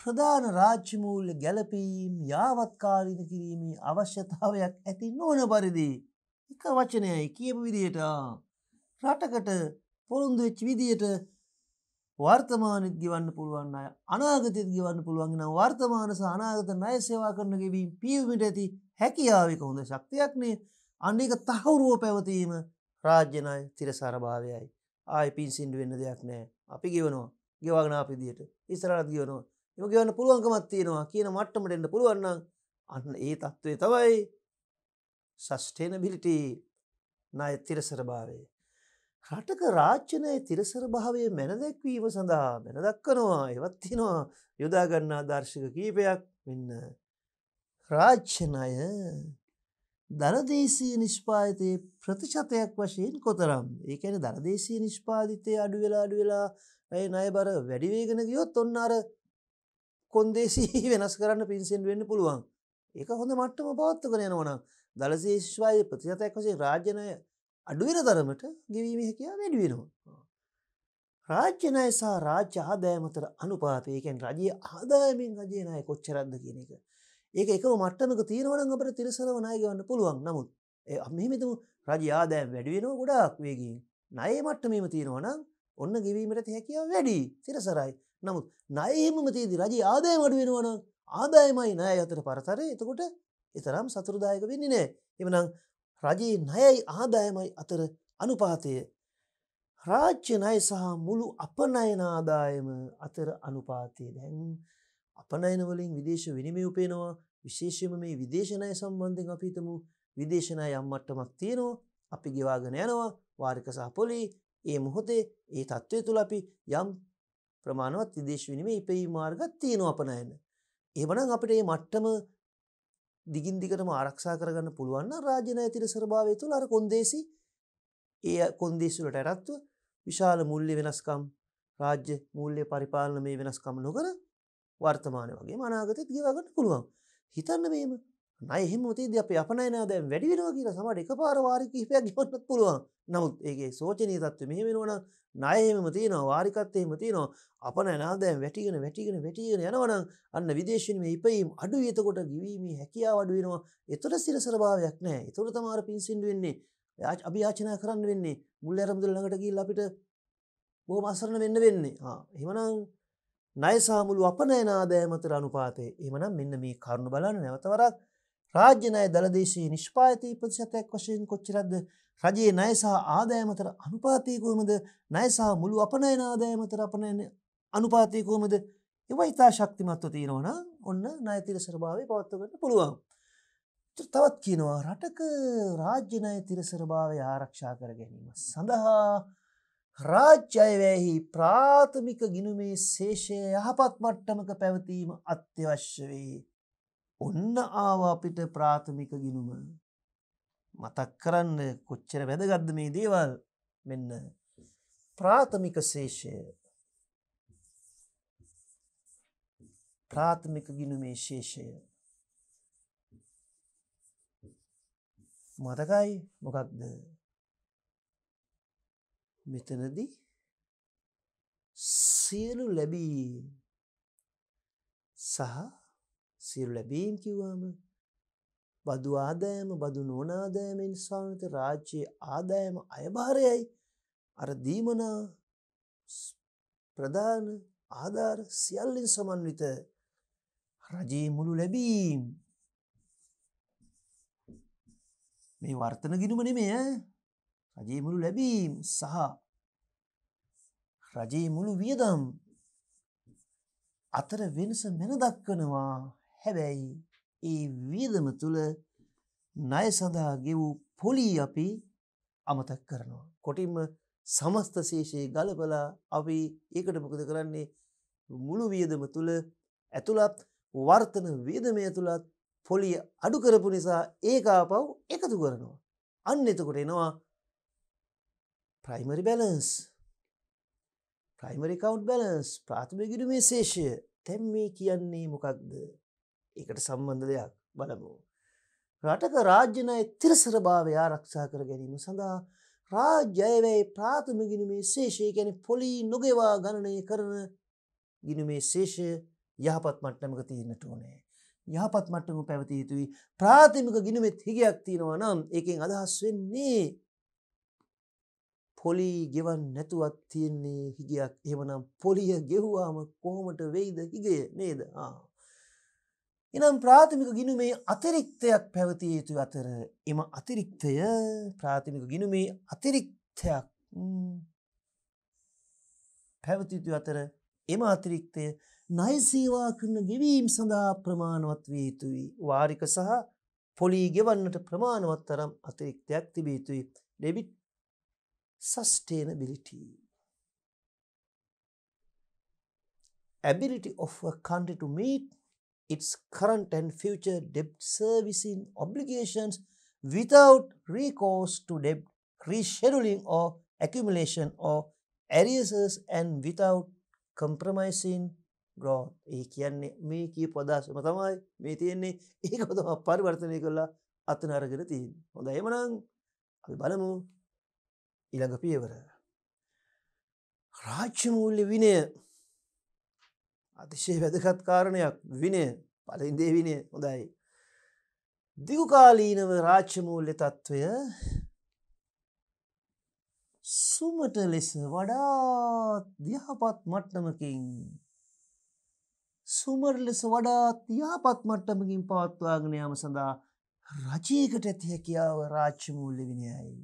ප්‍රධාන රාජ්‍යමූල්‍ය ගැලපීම් යාවත්කාලීන කිරීමේ අවශ්‍යතාවයක් ඇති නොන පරිදි. එක වචනයයි කියපු විදියට රටකට පොරුන්දු වෙච්චි විදියට වර්තමානත් ගවන්න පුළුවන් අය අනාගතත් ගවන්න පුළුවන්ගෙන වර්තමාන සනාගත නය සේවා කරන ගෙවීම් පියවිට ඇති හැකියාවක හොඳ ශක්තියක්නේ අන්නේක තහවුරුව පැවතීම රාජ්‍යනයි තිරසාරභාවයයි ආය පින් සිින්ඩු වෙන්න දෙයක් නෑ අපි ගෙවනවා ගෙවගනා පිදියට ඉස්රාත් ගියනවා එම ගෙවන්න පුළුවන්කමත් තියෙනවා කියන මට්ටමට එන්න පුළුවන්නම් අන්න ඒ තත්ත්වය තමයි සස්ටේනබිලිටි ණය තිරසර භාවය. රටක රාජ්‍යනය තිරසර භාවය මැනදැක්වීම සඳහා මැන දක්කනවා එවත් තිනවා යොදාගන්නා දර්ශක කීපයක් වෙන්න. රාජ්‍යනය දනදේශී නිෂ්පාතයේ ප්‍රතිශතයක් වශයෙන් කොතරම් ඒකැන දනදේශී නිෂ්පාධිතය අඩුවෙලා අඩුවෙලා ඇය නය බර වැඩිවේගෙන ගියොත් ඔන්න අර කොන්දේසි වෙනස් කරන්න පින්සෙන් වෙන්න පුළුවන් ඒක හොඳ මට්ටම පවත්තකන යනවන දලශේෂ්වාය ප්‍රතිශතයක් වසේ රාජ්‍යනය අඩුවෙන තරමට ගෙවීම හැකයා වැඩිවෙනවා. රාජ්‍යනය සහ රාජ්‍ය ආදායමතර අනුපාතයකෙන් රජයේ ආදායමින් රජයනය කොච්චරද්ද කියන එක. ඒක එක මට්ටමක තීරවන අපට තිරසරව නායගවන්න පුළුවන් නමුත් මෙහිමතු රජ ආදායම් වැඩිවෙනවා ගොඩාක් වේගින් නය මට්ටමීම තියෙනවනම් ඔන්න ගෙවීමට හැකියාව වැඩි තිරසරයි නමුත් නයහෙමම තියදි රජ ආදායම අඩු වෙනවන ආදායමයි නය අතර පරතරය එතකොට එතරම් සතුරදායක වෙන්නේ නෑ එමනම් රජයේ නයයි ආදායමයි අතර අනුපාතය රාජ්‍ය නය සහ මුළු අපනයන ආදායම අතර අනුපාතය දැන් අපනයනවලින් විදේශ විනිමය උපේනවා විශේෂම මේ විදේශනය සම්බන්ධෙන් අපිතමු විදේශනය යම්මට්ටමක් තියෙනවා අපි ගෙවාගෙන යනවා වාරික සහ පොලි ඒ මොහොතේ ඒ තත්ත්වය තුළ අපි යම් ප්‍රමාණවත් විදේශ විනිමය ඉපැයීම් මාර්ගත් තියෙනවා අපනයන. එහෙමනම් අපිට මේ මට්ටම දිගින් දිගටම ආරක්ෂා කරගන්න පුළුවන් නම් රාජ්‍ය ණය තිරසරභාවය තුළ අර කොන්දේසි ඒ කොන්දේසි වලට යටත්ව විශාල මූල්‍ය වෙනස්කම් රාජ්‍ය මූල්‍ය පරිපාලනමය වෙනස්කම් නොකර වර්තමානයේ වගේම අනාගතෙත් ගෙවා ගන්න පුළුවන්. හිතන්න මේම නය එහෙම තියද අප අපනය නෑ දැන් වැඩි වෙනවා කියලා සමට එක පාර වාරි කිහිපයක් ගෙවන්නත් පුළුවන් නමුත් ඒගේ සෝචනී තත්ව මෙහෙම වෙනවන නයහෙම තියෙනවා වාරිකත්තයම තියෙනවා අප නෑ දැන් වැටිගෙන වැටිගෙන වැටිගෙන යනවනම් අන්න විදේශනීම ඉපයීම් අඩු එතකොට ගිවීමේ හැකියාව අඩු වෙනවා එතොට සිරසරභාවයක් නෑ එතොට තමාර පින්සිින්ඩ වෙන්නේ අභියාචනා කරන්න වෙන්නේ මුල් ඇරමුදුර ළඟට ගිල් අපිට බොහොම අසරණ වෙන්න වෙන්නේ එහෙමනම් නයසාමුළු අපනෑනාදෑ මතර අනුපාතය එමනම් මෙන්න මේ කරුණු බලන්න නැවතවරක් රාජ්‍ය ණය දළදේශයේ නිෂ්පාදිතී ප්‍රතිශතයක් වශයෙන් කොච්චරද රජයේ ණය සහ ආදායම අතර අනුපාතය කොහොමද ණය සහ මුළු අපනයන ආදායම අතර අපනයන අනුපාතය කොහොමද ඒවා ඉතා ශක්තිමත්ව තියෙනවා නම් ඔන්න ණය තිරසරභාවය පවත්ව ගන්න පුළුවන් තවත් කියනවා රටක රාජ්‍ය ණය තිරසරභාවය ආරක්ෂා කර ගැනීම සඳහා රාජ්‍යයවැහි ප්‍රාථමික ගිනුමේ ශේෂය යහපත් මට්ටමක පැවතීම අත්‍යවශ්‍ය වේ ඔන්න ආව අපිට ප්‍රාථමික ගිනුම මතක් කරන්න කොච්චර වැදගත්ද මේ දේවල් මෙන්න ප්‍රාථමික ශේෂය ප්‍රාථමික ගිනුමේ ශේෂය මතකයි මොකක්ද මෙතනදී සියලු ලැබී සහ සියලු ලැබීම් කිව්වම බදු ආදායම බදු නොන ආදායමෙන් සාමිත රාජ්‍යයේ ආදායම අයභාරයයි අර දීමනා ප්‍රධාන ආධාර සියල්ලෙන් සමන්විත රජයේ මුළු ලැබීම් මේ වර්තන ගිනුම නෙමේ රජයේ මුළු ලැබීම් සහ රජයේ මුළු වියදම් අතර වෙනස මෙන දක්වනවා හැබැයි ඒ වියදම තුළ ණය සඳහා ගෙවූ පොලී අපි අමතක් කරනවා. කොටින්ම සමස්ත ශේෂයේ ගලපලා අපි ඒකට මොකද කරන්නේ මුළු වියදම තුළ ඇතුළත් වර්තන වියදමය තුළත් පොලිය අඩු කරපු නිසා ඒකාපව් එකතු කරනවා. අන්න එතකොට එනවා ප්‍රයිමරි බැලන්ස් ප්‍රයිමරි කවන්් බැලන්ස් ප්‍රාථම ගිඩුමේ ශේෂය තැම් මේ කියන්නේ මොකක්ද ඒකට සම්බන්ධ දෙයක් බලමු. රටක රාජ්‍යනය තිරසර භාවය ආරක්ෂා කර ගැනීම සඳහා රාජ්‍යයවැයි ප්‍රාථමගිනිමේ ශේෂය ගැන පොලී නොගෙවා ගණනය කරන ගිනුමේ ශේෂය යහපත් මට්ටමක තියන්නට ඕනේ. යහපත් මට්ටම පැවති යුතුයි ප්‍රාථමික ගිනුමෙත් හිගයක් තියෙනවා නම් එකෙන් අදහස් වෙන්නේ පොලී ගෙවන් නැතුවත් තියෙන්නේ හිගයක් එහමනම් පොලිය ගෙව්වාම කොහොමට වෙයිද හිගය නේද ආ. එනම් ප්‍රාථමික ගිනුමේ අතිරික්තයක් පැවතිය යුතු අතර එම අතිරික්තය ප්‍රාථමික ගිනුමේ අතිරික්තයක් පැවතිතු අතර එම අතිරික්තය නයිසේවා කරන ගෙවීම් සඳහා ප්‍රමාණවත් විය යුතුයි වාරික සහ පොලී ගෙවන්නට ප්‍රමාණවත් තරම් අතිරික්තයක් තිබිය යුතුයි debit sustainability ability of a country to meet its current and future debt servicing obligations without recourse to debt rescheduling or accumulation or arrears and without compromising growth. ඒ කියන්නේ මේ කියපු අදහසම තමයි මේ තියෙන්නේ. ඒක තමයි පරිවර්තනය කරලා අතන අරගෙන තියෙන්නේ. හොඳයි එහෙමනම් අපි බලමු ඊළඟ පියවර. රාජ්‍ය මූල්‍ය විනය අතිශය වැදගත් කාරණයක් විනය පලින්දේ විනය හොඳයි. දිගුකාලීනව රාච්චමූල්‍ය තත්ත්වය සුමට ලෙස වඩාත් දිහපත් මට්ටමකින් සුමර ලෙස වඩාත් යාපත් මට්ටමකින් පවත්වාගෙනයාම සඳහා රජයකට ඇති හැකියාව රාච්චමූල්ලි විනියයි.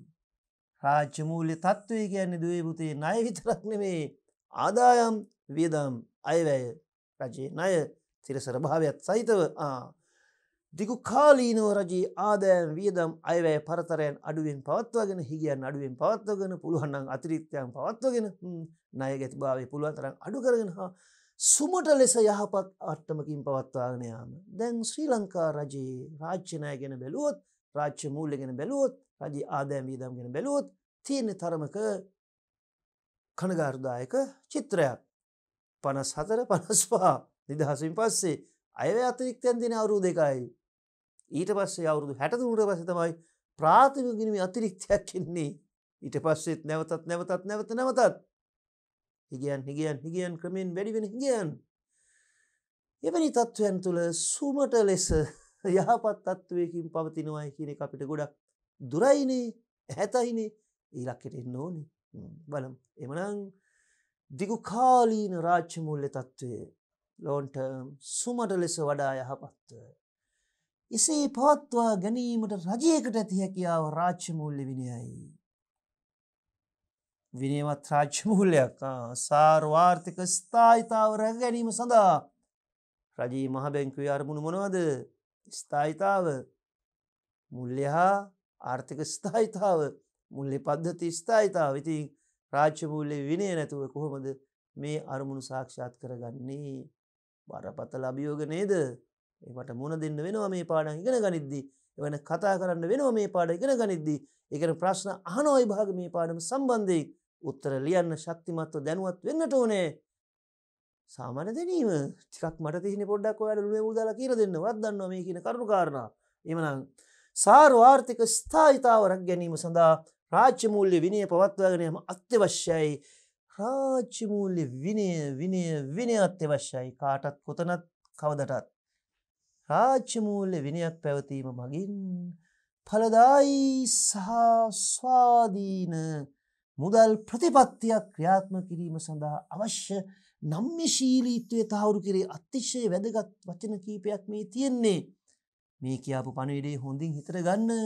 රාච්චමූල්ලි තත්ත්වය කියන්නේ දුවේපුතේ නය විතරක් නෙවේ ආදායම් වියදම් අයවැය රජයේ ණය තිරසර භාවයක් සහිතව දිගු කාලීනව රජී ආදෑන් වියදම් අයවැය පරතරයන් අඩුවෙන් පවත්වාගෙන හිගියන් අඩුවෙන් පවත්වගෙන පුළුවන්න්නන් අතිරිත්‍යයන් පවත්වගෙන නය ගැති භාවය පුළුවන්තරන් අඩුකරගෙන හා සුමට ලෙස යහපත් අට්ටමකින් පවත්වාගෙනයාම දැන් ශ්‍රී ලංකා රජයේ රාච්චනය ගෙන බැලුවොත් රාච්්‍ය මූල්ලගෙන බැලුවොත් රජී ආදෑම් වීදම්ගෙන බැලුවොත් තියෙන තරමක කනගාර්දායක චිත්‍රයක් පනස් හතර පනස්වා නිදහසින් පස්සේ අයව අතිරික්තයන් දෙන අවරු දෙකයි. ඊට පස්සේ අවුරුදු හැටතුූට පස තමයි ප්‍රාථමිගනිම අතිරික්තයක් කෙන්නේ ඊට පස්සෙත් නැවතත් නැවතත් නැවත නැවතත් හිගියන් හිගියන් හිගියන් ක්‍රමෙන් වැඩිවෙන හිගියන්. එවැනි තත්ත්වයන් තුළ සුමට ලෙස යහපත් තත්ත්වයකින් පවතිනවායි කියන අපිට ගොඩක් දුරයිනේ ඇහැතයිනේ ඊලක්කට එන්න ඕනේ බලම් එමනං දිගුකාලීන රාච්චි මුල්ලෙ තත්ත්වය ලෝන්ට සුමට ලෙස වඩා යහපත්ව. එසේ පවත්වා ගැනීමට රජයකට ඇති හැකියාව රාච්චිමූල්ලි විනියයි. විනේවත් රාච්චිමූල්ලයක් සාර්වාර්ථික ස්ථායිතාව රැ ගැනීම සඳහා රජී මහබැංකුවේ අරමුණ මොනවද ස්ථායිතාව මුල්ලෙහා ආර්ථික ස්ථායිතාව මුල්ලි පද්ධති ස්ථායිතාව ඉතින් රාජ්‍යමූල්ලේ විනය නැතුව කොහොමද මේ අරමුණු සාක්ෂාත් කරගන්නේ බරපතල අභියෝග නේද ඒට මුණ දෙන්න වෙනවා මේ පාඩ ඉගෙන ගනිද්දී එවන කතා කරන්න වෙනවා මේ පාඩ ඉගෙන ගනිද්දී එකන ප්‍රශ්න අහනෝයි භාග මේ පාඩම සම්බන්ධයි උත්තර ලියන්න ශක්තිමත්ව දැනුවත් වෙන්නට ඕනේ සාමාන දැනීම ටිකක් මට තිහින පොඩ්ඩක් ඔයාට ලුවේ මුදල කියර දෙන්න වදන්නවා මේ කියන කරුණු කාරණා එමනම් සාරවාර්ථික ස්ථායිතාවරක් ගැනීම සඳහා රාජ්‍යමූල්‍ය විනය පවත්වාගෙනයම අත්‍යවශ්‍යයි රාජ්‍යමූල්‍ය විනය විනය විනය අත්‍යවශ්‍යයි කාටත් කොතනත් කවදටත් රාජ්‍යමූල්‍ය විනයක් පැවතීම මගින් පලදායි සහ ස්වාදීන මුදල් ප්‍රතිපත්තියක් ක්‍රියාත්ම කිරීම සඳහා අවශ්‍ය නම්්‍යශීලීත්වය තහවුරු කරේ අතිශ්‍යය වැදගත් වචන කීපයක් මේ තියෙන්නේ මේ කියාපු පණවිඩේ හොඳින් හිතර ගන්න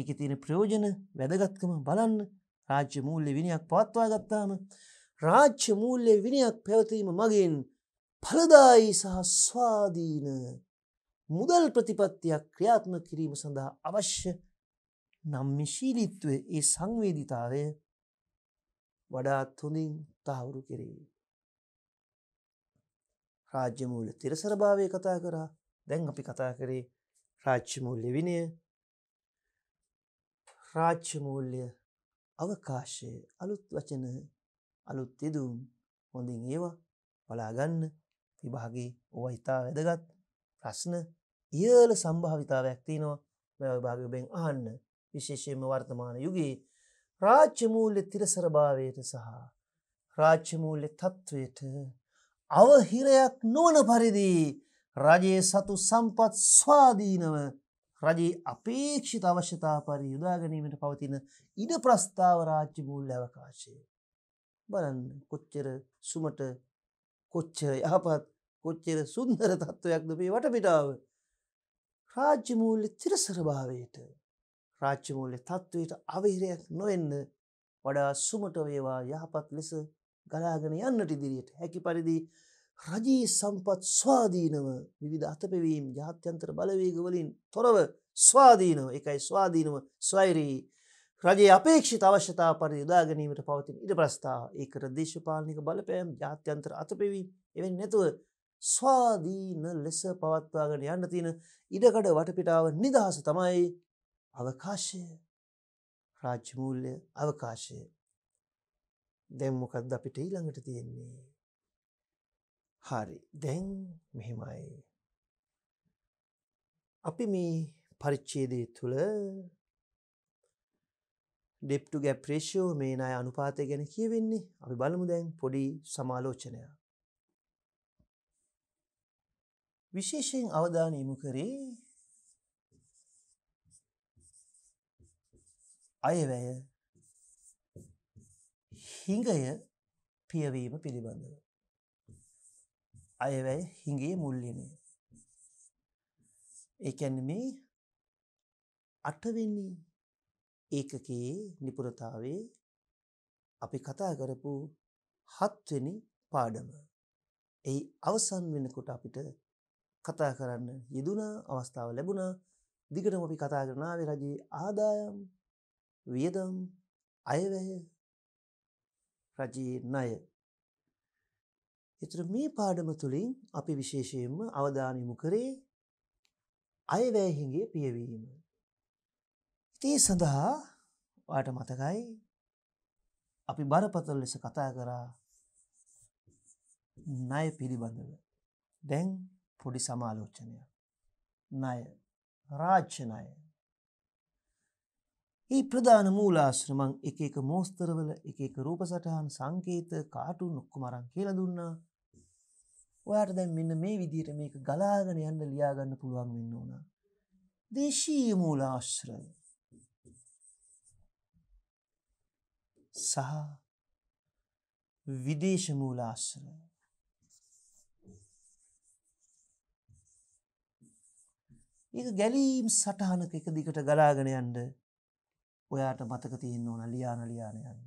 එක තියෙන ප්‍රයෝජන වැදගත්කම බලන්න රාජ්‍ය මූල්‍ය විනියක් පවත්වා ගත්තාම රාජ්‍ය මූල්‍ය විනියක් පැවතීම මගින් පලදායි සහ ස්වාදීන මුදල් ප්‍රතිපත්තියක් ක්‍රියාත්ම කිරීම සඳහා අවශ්‍ය නම්මිශීලිත්ව ඒ සංවේධිතාවය වඩාත් හොඳින් තහවුරු කෙරේ. රාජ්‍යමූල්‍ය තිරසරභාවය කතා කරා දැන් අපි කතා කරේ රාජ්‍යමූල්‍ය විනය රාජ්‍ය මූල්‍ය අවකාශය අලුත් වචන අලුත් යෙදුම් හොඳින් ඒවා බලාගන්න විභාගේ ඔව හිතා වැදගත් ප්‍රශ්න ඉහල සම්භාවිතාවයක් තියෙනවා මෙ භාගබෙන් අහන්න විශේෂයම වර්තමාන යුගයේ රාජ්‍යමූල්‍ය තිරසරභාවයට සහ රාජ්‍යමූල්‍ය තත්ත්වයට අවහිරයක් නොවන පරිදි රජයේ සතු සම්පත් ස්වාදීනව රජයේ අපේක්ෂිත අවශ්‍යතා පරි යුදා ගැනීමට පවතින ඉඩ ප්‍රස්ථාව රාජ්‍ය මූල්‍ය අවකාශය. බලන්න කොච්චර සුමට කොච්චර යහපත් කොච්චර සුන්දර තත්ත්වයක්ද මේ වටපිටාව. රාජ්‍ය මූල්‍ය තිරසරභාවයට රාජ්‍ය මූල්‍ය තත්ත්වයට අවිහිරයක් නොවෙන්න වඩා සුමට වේවා යහපත් ලෙස ගලාගෙන යන්නට ඉදිරියට හැකි පරිදි රජයේ සම්පත් ස්වාධීනව විවිධ අතපෙවීම් ජාත්‍යන්තර බලවේග වලින් තොරව ස්වාධීනව එකයි ස්වාධීනව ස්වෛරී රජයේ අපේක්ෂිත අවශ්‍යතා පරි යොදා ගැනීමට පවතින ඉඩ ප්‍රස්ථා ඒකර දේශපාලනික බලපෑම් ජාත්‍යන්තර අතපෙවීම් එවෙන් නැතුව ස්වාධීන ලෙස පවත්වාගෙන යන්න තියෙන ඉඩකඩ වටපිටාව නිදහස තමයි අවකාශය රාජ්‍යමූල්‍ය අවකාශය දැම්මොකක්ද අපිට ඊළඟට තියෙන්නේ හරි. දැන් මෙහෙමයි. අපි මේ පරිච්ඡේදය තුළ ඩෙප් ටු ගැප් රේෂියෝ මේ ණය අනුපාතය ගැන කියවෙන්නේ. අපි බලමු දැන් පොඩි සමාලෝචනයක්. විශේෂයෙන් අවධානය යොමු කරේ අයවැය හිඟය පියවීම පිළිබඳව. අයවැය හිඟේ මුල්ලිනේ. ඒකැන මේ අටවෙන්නේ ඒකකයේ නිපුරතාවේ අපි කතා කරපු හත්වෙනි පාඩම. එයි අවසන් වෙනකොට අපිට කතා කරන්න යෙදුන අවස්ථාව ලැබුණ දිගටම අපි කතා කරනාව රජයේ ආදායම් වියදම් අයවැය රජයේ නය එතුර මේ පාඩම තුළින් අපි විශේෂයෙන්ම අවධානමු කරේ අයවැයහිගේ පියවීම. ඉතිය සඳහා වාට මතකයි අපි බරපතල් ලෙස කතා කරා ණය පිළිබඳව දැන් පොඩි සමාලෝච්චනය ණය රාජ්‍යණය ඒ ප්‍රධාන මූලාශ්‍රමං එක එක මෝස්තරවල එක එක රූප සටහන් සංකේත කාටුන් ඔක්කුමරන් කියලා දුන්නා ඔයාට දැන් මෙන්න මේ විදිහට මේක ගලාගෙන යන්න ලියා ගන්න පුළුවන් වෙන්න ඕන. දේශීය මූලාශ්‍රය සහ විදේශ මූලාශ්‍රය ඒක ගැලීම් සටහනක එක දිගට ගලාගෙන යන්න ඔයාට මතක තියෙන්න ඕන ලියාන ලියාන යන්න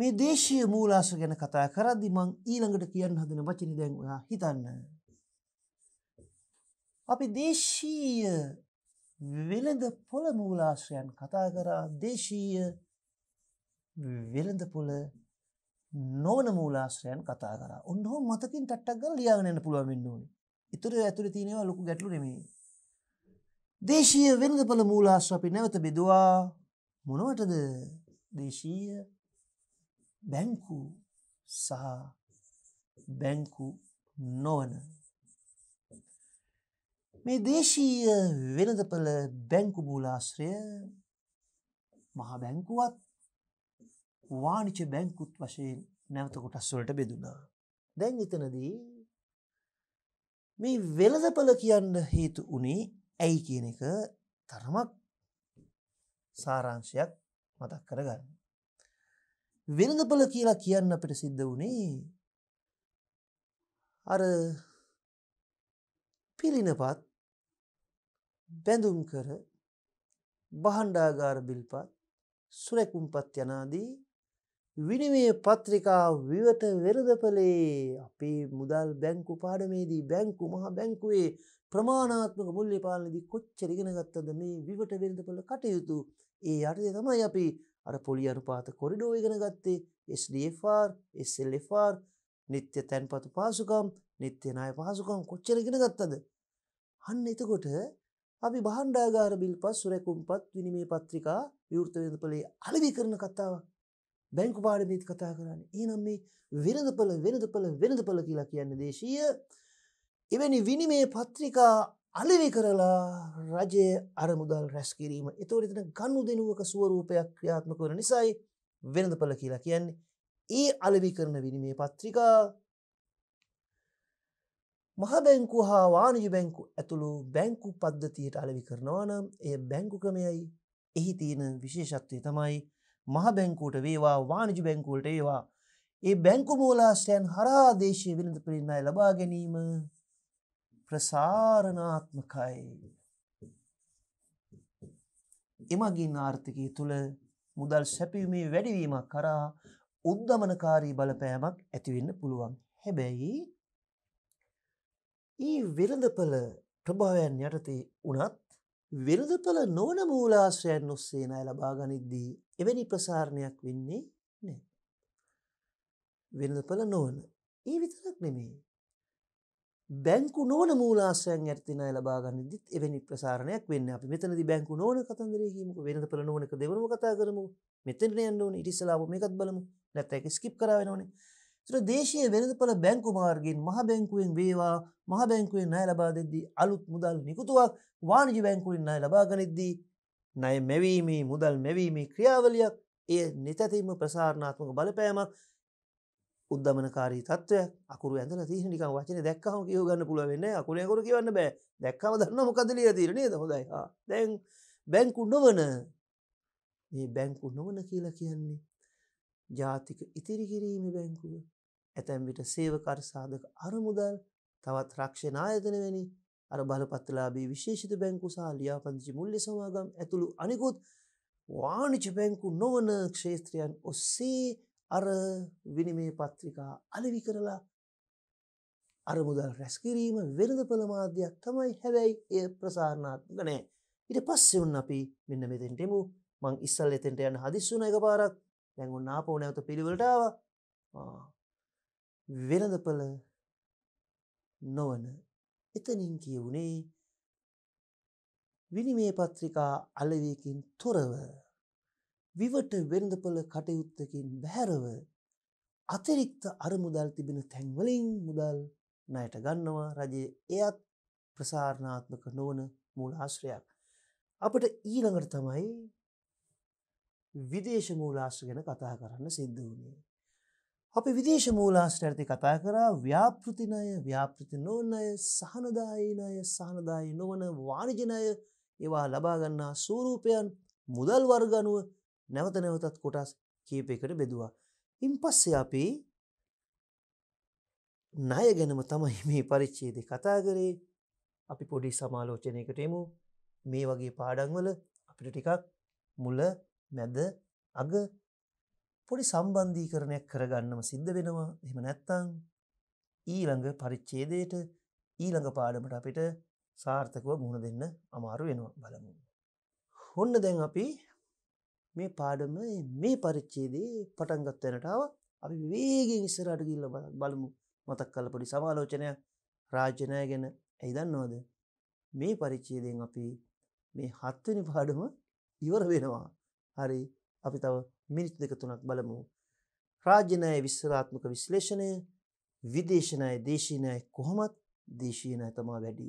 මේ දේශීය මූලාශ්‍ර ගැන කතා කරද්දි මං ඊළඟට කියන්න හදන වචනේ දැන් ඔයා හිතන්න. අපි දේශීය වෙළඳ පොළ මූලාශ්‍රයන් කතා කරා දේශීය වෙළඳ පොළ නොවන මූලාශ්‍රයන් කතා කරා. ඔන්න හෝ මතකින් ටට්ටක් ගාලා ලියාගෙන යන්න පුළුවන් වෙන්න ඕනේ. ඊතර ඇතුලේ තියෙනවා ලොකු ගැටලු නෙමෙයි. දේශීය වෙළඳ පොළ මූලාශ්‍ර අපි නැවත බෙදුවා මොනවටද? දේශීය බැංකු සහ බැංකු නොවන මේ දේශීය වෙනදපළ බැංකු මූලාශ්‍රය මහා බැංකුවත් වානිච බැංකුත් වශයෙන් නැවත කොටස්වලට බෙදුනා. දැන් එතනදී මේ වෙළදපල කියන්න හේතු වනේ ඇයි කියන එක තරමක් සාරංශයක් මතක් කරගන්න. වෙළඳපොළ කියලා කියන්න අපිට සිද්ධ වුණේ අර පිළිනපත් බැඳුම් කර බහණ්ඩාගාර බිල්පත් සුරැකුම්පත් යනාදී විනිමේ පත්‍රිකා විවට වෙරදපලේ අපේ මුදල් බැංකු පාඩමේදී බැංකු මහා බැංකුවේ ප්‍රමාණාත්මක මුල්්‍ය පාලනදී කොච්චරිගෙන ගත්තද මේ විවට වෙරදපල කටයුතු ඒ අටදේ තමයි අපි අර පොලි අනුපාත කොරිඩෝ ඉගෙන ගත්තේ SDFR SLFR නිත්‍ය තැන්පතු පාසුකම් නිත්‍ය නාය පහසුකම් කොච්චර ඉගෙන ගත්තද අන්න එතකොට අපි බහන්්ඩාගාර බිල්පස් සුරැකුම්පත් විනිමේ පත්‍රිකා විවෘතවෙදපලේ අලවි කරන කතාවක් බැංකු පාඩමීත් කතා කරන්න ඒනම් මේ වෙනදපල වෙනදපල වෙනදපල කියලා කියන්න දේශීය එවැනි විනිමේ පත්‍රිකා අලෙවි කරලා රජය අරමුදල් රැස්කිරීම එතවට එතන ගන්නු දෙනුවක සුවරූපයක් ක්‍රියාත්මක වන නිසයි වෙනඳ පල කියලා කියන්නේ ඒ අලෙවි කරන විනිමේ පත්‍රිකා මහබැංකු හා වානජ බැංකු ඇතුළු බැංකු පද්ධතියට අලෙවි කරනවා නම් එය බැංකු ක්‍රමයයි එහි තියෙන විශේෂත්වය තමයි මහබැංකූට වේවා වානජ බැංකූට ඒවා ඒ බැංකු මූලාස්ටයන් හරා දේශය විලඳ පිරින්නයි ලබා ගැනීම ප්‍රසාරණාත්මකයි. එමගින් ආර්ථිකය තුළ මුදල් සැපීමේ වැඩිවීමක් කරා උද්ධමනකාරී බලපෑමක් ඇතිවෙන්න පුළුවන්. හැබැයි ඒ වෙළඳපල ප්‍රභාවයන් යටතේ වනත් වෙළඳපල නොන මූලාශ්‍රයන් ඔස්සේනය ලබාගනිද්දී එවැනි ප්‍රසාරණයක් වෙන්නේ නෑ. වෙළඳපල නොවන ඒ විතරක් නෙමේ බැංකු නෝන මූලාසයන් ඇතින ලබාගන්න දිත් එවැනි ප්‍රසාරණයක් වෙන්න අපි මෙතනති බැංකු නෝන කතන්දරයකීමක වෙනද පල නෝනක දෙවනු කතා කරමු මෙතන යන්නඕන ඉරිසලාබ මේකත් බලමු නැත්තැක ස්කිප් කරවෙනවනේ තුර දේශය වෙනද පල බැංකු මාර්ගෙන් මහ බැංකුවෙන් වේවා මහ බැංකුවෙන් නය ලබා දෙද්දී අලුත් මුදල් නිකුතුවක් වානජි බැංකුවෙන් අය ලබාගනිද්දී නය මැවීමේ මුදල් මැවීමේ ක්‍රියාවලියක් එය නිතැතිම ප්‍රසාරණාත්මක බලපෑමක් උද්දමනකාරී තත්වයක් අකුරු ඇඳල තිය නික වචන දක්කහම කියව ගන්න පුළුවවෙන්න අකුරයකුර කියවන්න බෑ දැක්කව දන්න මොකදලිය තිරණේ හොදයි දැන් බැංකු නොවන මේ බැංකු නොවන කියලා කියන්නේ ජාතික ඉතිරිකිරීම බැංකුව ඇතැම්විට සේවකර සාධක අරමුදල් තවත් රක්ෂණායතනවැනි අර බලපත්තලාබී විශේෂිත බැංකු සහ ලියාපදිචි මුල්ලි සමාගම් ඇතුළු අනිකුත් වානිච බැංකු නොවන ක්ෂේත්‍රයන් ඔස්සේ අර විනිමේ පත්‍රිකා අලවි කරලා අරමුදල් රැස්කිරීම වෙළඳ පළමාධ්‍යයක් තමයි හැබැයි එය ප්‍රසාරණාත්මක නෑ ඉට පස්සෙවුන් අපි මෙන්න මෙතෙන්ටෙමු මං ඉස්සල් එතෙන්ට යන හදිස්සුන එක පාරක් දැඟුන් නාපෝ නැවත පිළිවලටාව වෙළඳපල නොවන එතනින් කියවුණේ විනිමේ පත්‍රිකා අලවයකින් තොරව විවට වෙළඳපොළ කටයුත්තකින් බැහැරව අතිරික්ත අරමුදල් තිබෙන තැන්වලින් මුදල් ණයට ගන්නවා රජයේ එයත් ප්‍රසාරණාත්මක නොවන මූල ආශ්‍රයක් අපට ඊළඟට තමයි විදේශ මූලාශ්‍ර ගැන කතා කරන්න සිද්ධ වුණේ අපි විදේශ මූලාශ්‍ර ඇති කතා කරා ව්‍යාපෘතිනය ව්‍යාපෘති නොන්නය සහනදායනය සහනදායි නොවන වාණජනය ඒවා ලබාගන්නා ස්වරූපයන් මුදල් වර්ගනුව නැවත නැවතත් කොටස් කීපයකට බෙදවා. ඉන් පස්සේ අපි ණය ගැනම තමයි මේ පරිච්ඡේදේ කතා කරේ. අපි පොඩි සමාලෝචනයකට එමු. මේ වගේ පාඩම්වල අපිට ටිකක් මුල මැද අග පොඩි සම්බන්ධීකරණයක් කරගන්නම සිද්ධ වෙනවා. එහෙම නැත්නම් ඊළඟ පරිච්ඡේදයට ඊළඟ පාඩමට අපිට සාර්ථකව මුහුණ දෙන්න අමාරු වෙනවා බලමු. ඔන්න දැන් අපි මේ පාඩම මේ පරිච්චේදේ පටන්ගත් තැනටාව අපි වේගෙන් ඉස්සරට ගිල්ල බලමු මතක් කල පොඩි සමාලෝචනය රාජනය ගැන ඇයිදන්නවාද මේ පරිච්චේදයෙන් අපි මේ හත්වනි පාඩම ඉවර වෙනවා හරි අපි තව මිනිස් දෙක තුනක් බලමු රාජ්‍යනය විශ්වරාත්මක විශ්ලේෂණය විදේශනය දේශීනය කොහොමත් දේශීනය තමා වැඩි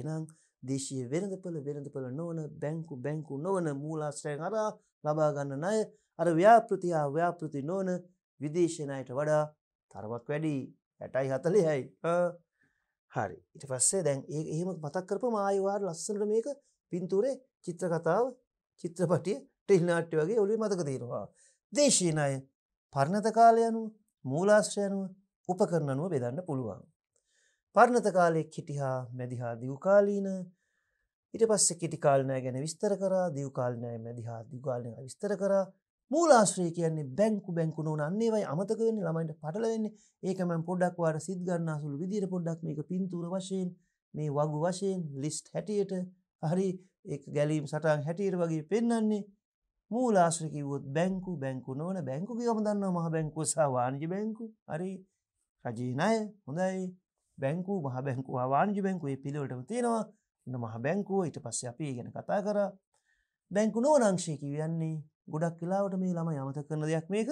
එනම් දේශීය වෙළඳපොළ වෙළඳපොළ නොවන බැංකු බැංකු නොවන මූලාශ්‍රයන් අරා ලබා ගන්න ණය අර ව්‍යාපෘති හා ව්‍යාපෘති නොවන විදේශ ණයට වඩා තරමක් වැඩි 6යි 40යි හරි ඊට පස්සේ දැන් ඒ එහෙම මතක් කරපම ආයෙ වාර ලස්සනට මේක පින්තූරේ චිත්‍ර කතාව චිත්‍රපටිය ටෙලි නාට්‍ය වගේ ඔළුවේ මතක තියෙනවා දේශීය ණය පරිණත කාලය අනුව මූලාශ්‍රය අනුව උපකරණ අනුව බෙදන්න පුළුවන් පරණත කාලෙ කිටිහා මැදිහා දිවකාලීන ඉට පස්ස කෙටිකාලනය ගැන විස්තර කර දිවකාලනය මැදිහා දිගාලනය විස්තර කර මූලාශ්‍රය කියන්නේ බැංකු බැංකු නොන අන්නේවයි අමතක වෙන්න ළමයිට පටලවෙන්න ඒකම පොඩක්වාට සිද්ගන්නාසුළු විදිර පොඩ්ඩක් මේක පින්තුර වශයෙන් මේ වගු වශයෙන් ලිස්ට් හැටියට හරි ගැලීම් සටන් හැටියට වගේ පෙන්න්නන්නේ මූලාශ්‍රකිවොත් බැංකු බැංකු නොන බැංකු ගියම දන්නවා මහ බැංකු සහ වානජ බැංකු හරි රජීනය හොඳයි බැංකු මහ බැංකු වාණජ බැංකුවේ පිළිවටම තියෙනවා මහ බැංකුව ඉට පස්ස අපි ගැන කතා කර බැංකු නෝනංශය කිවන්නේ ගොඩක් කලාවට මේ ළම යමත කරන දෙයක් මේක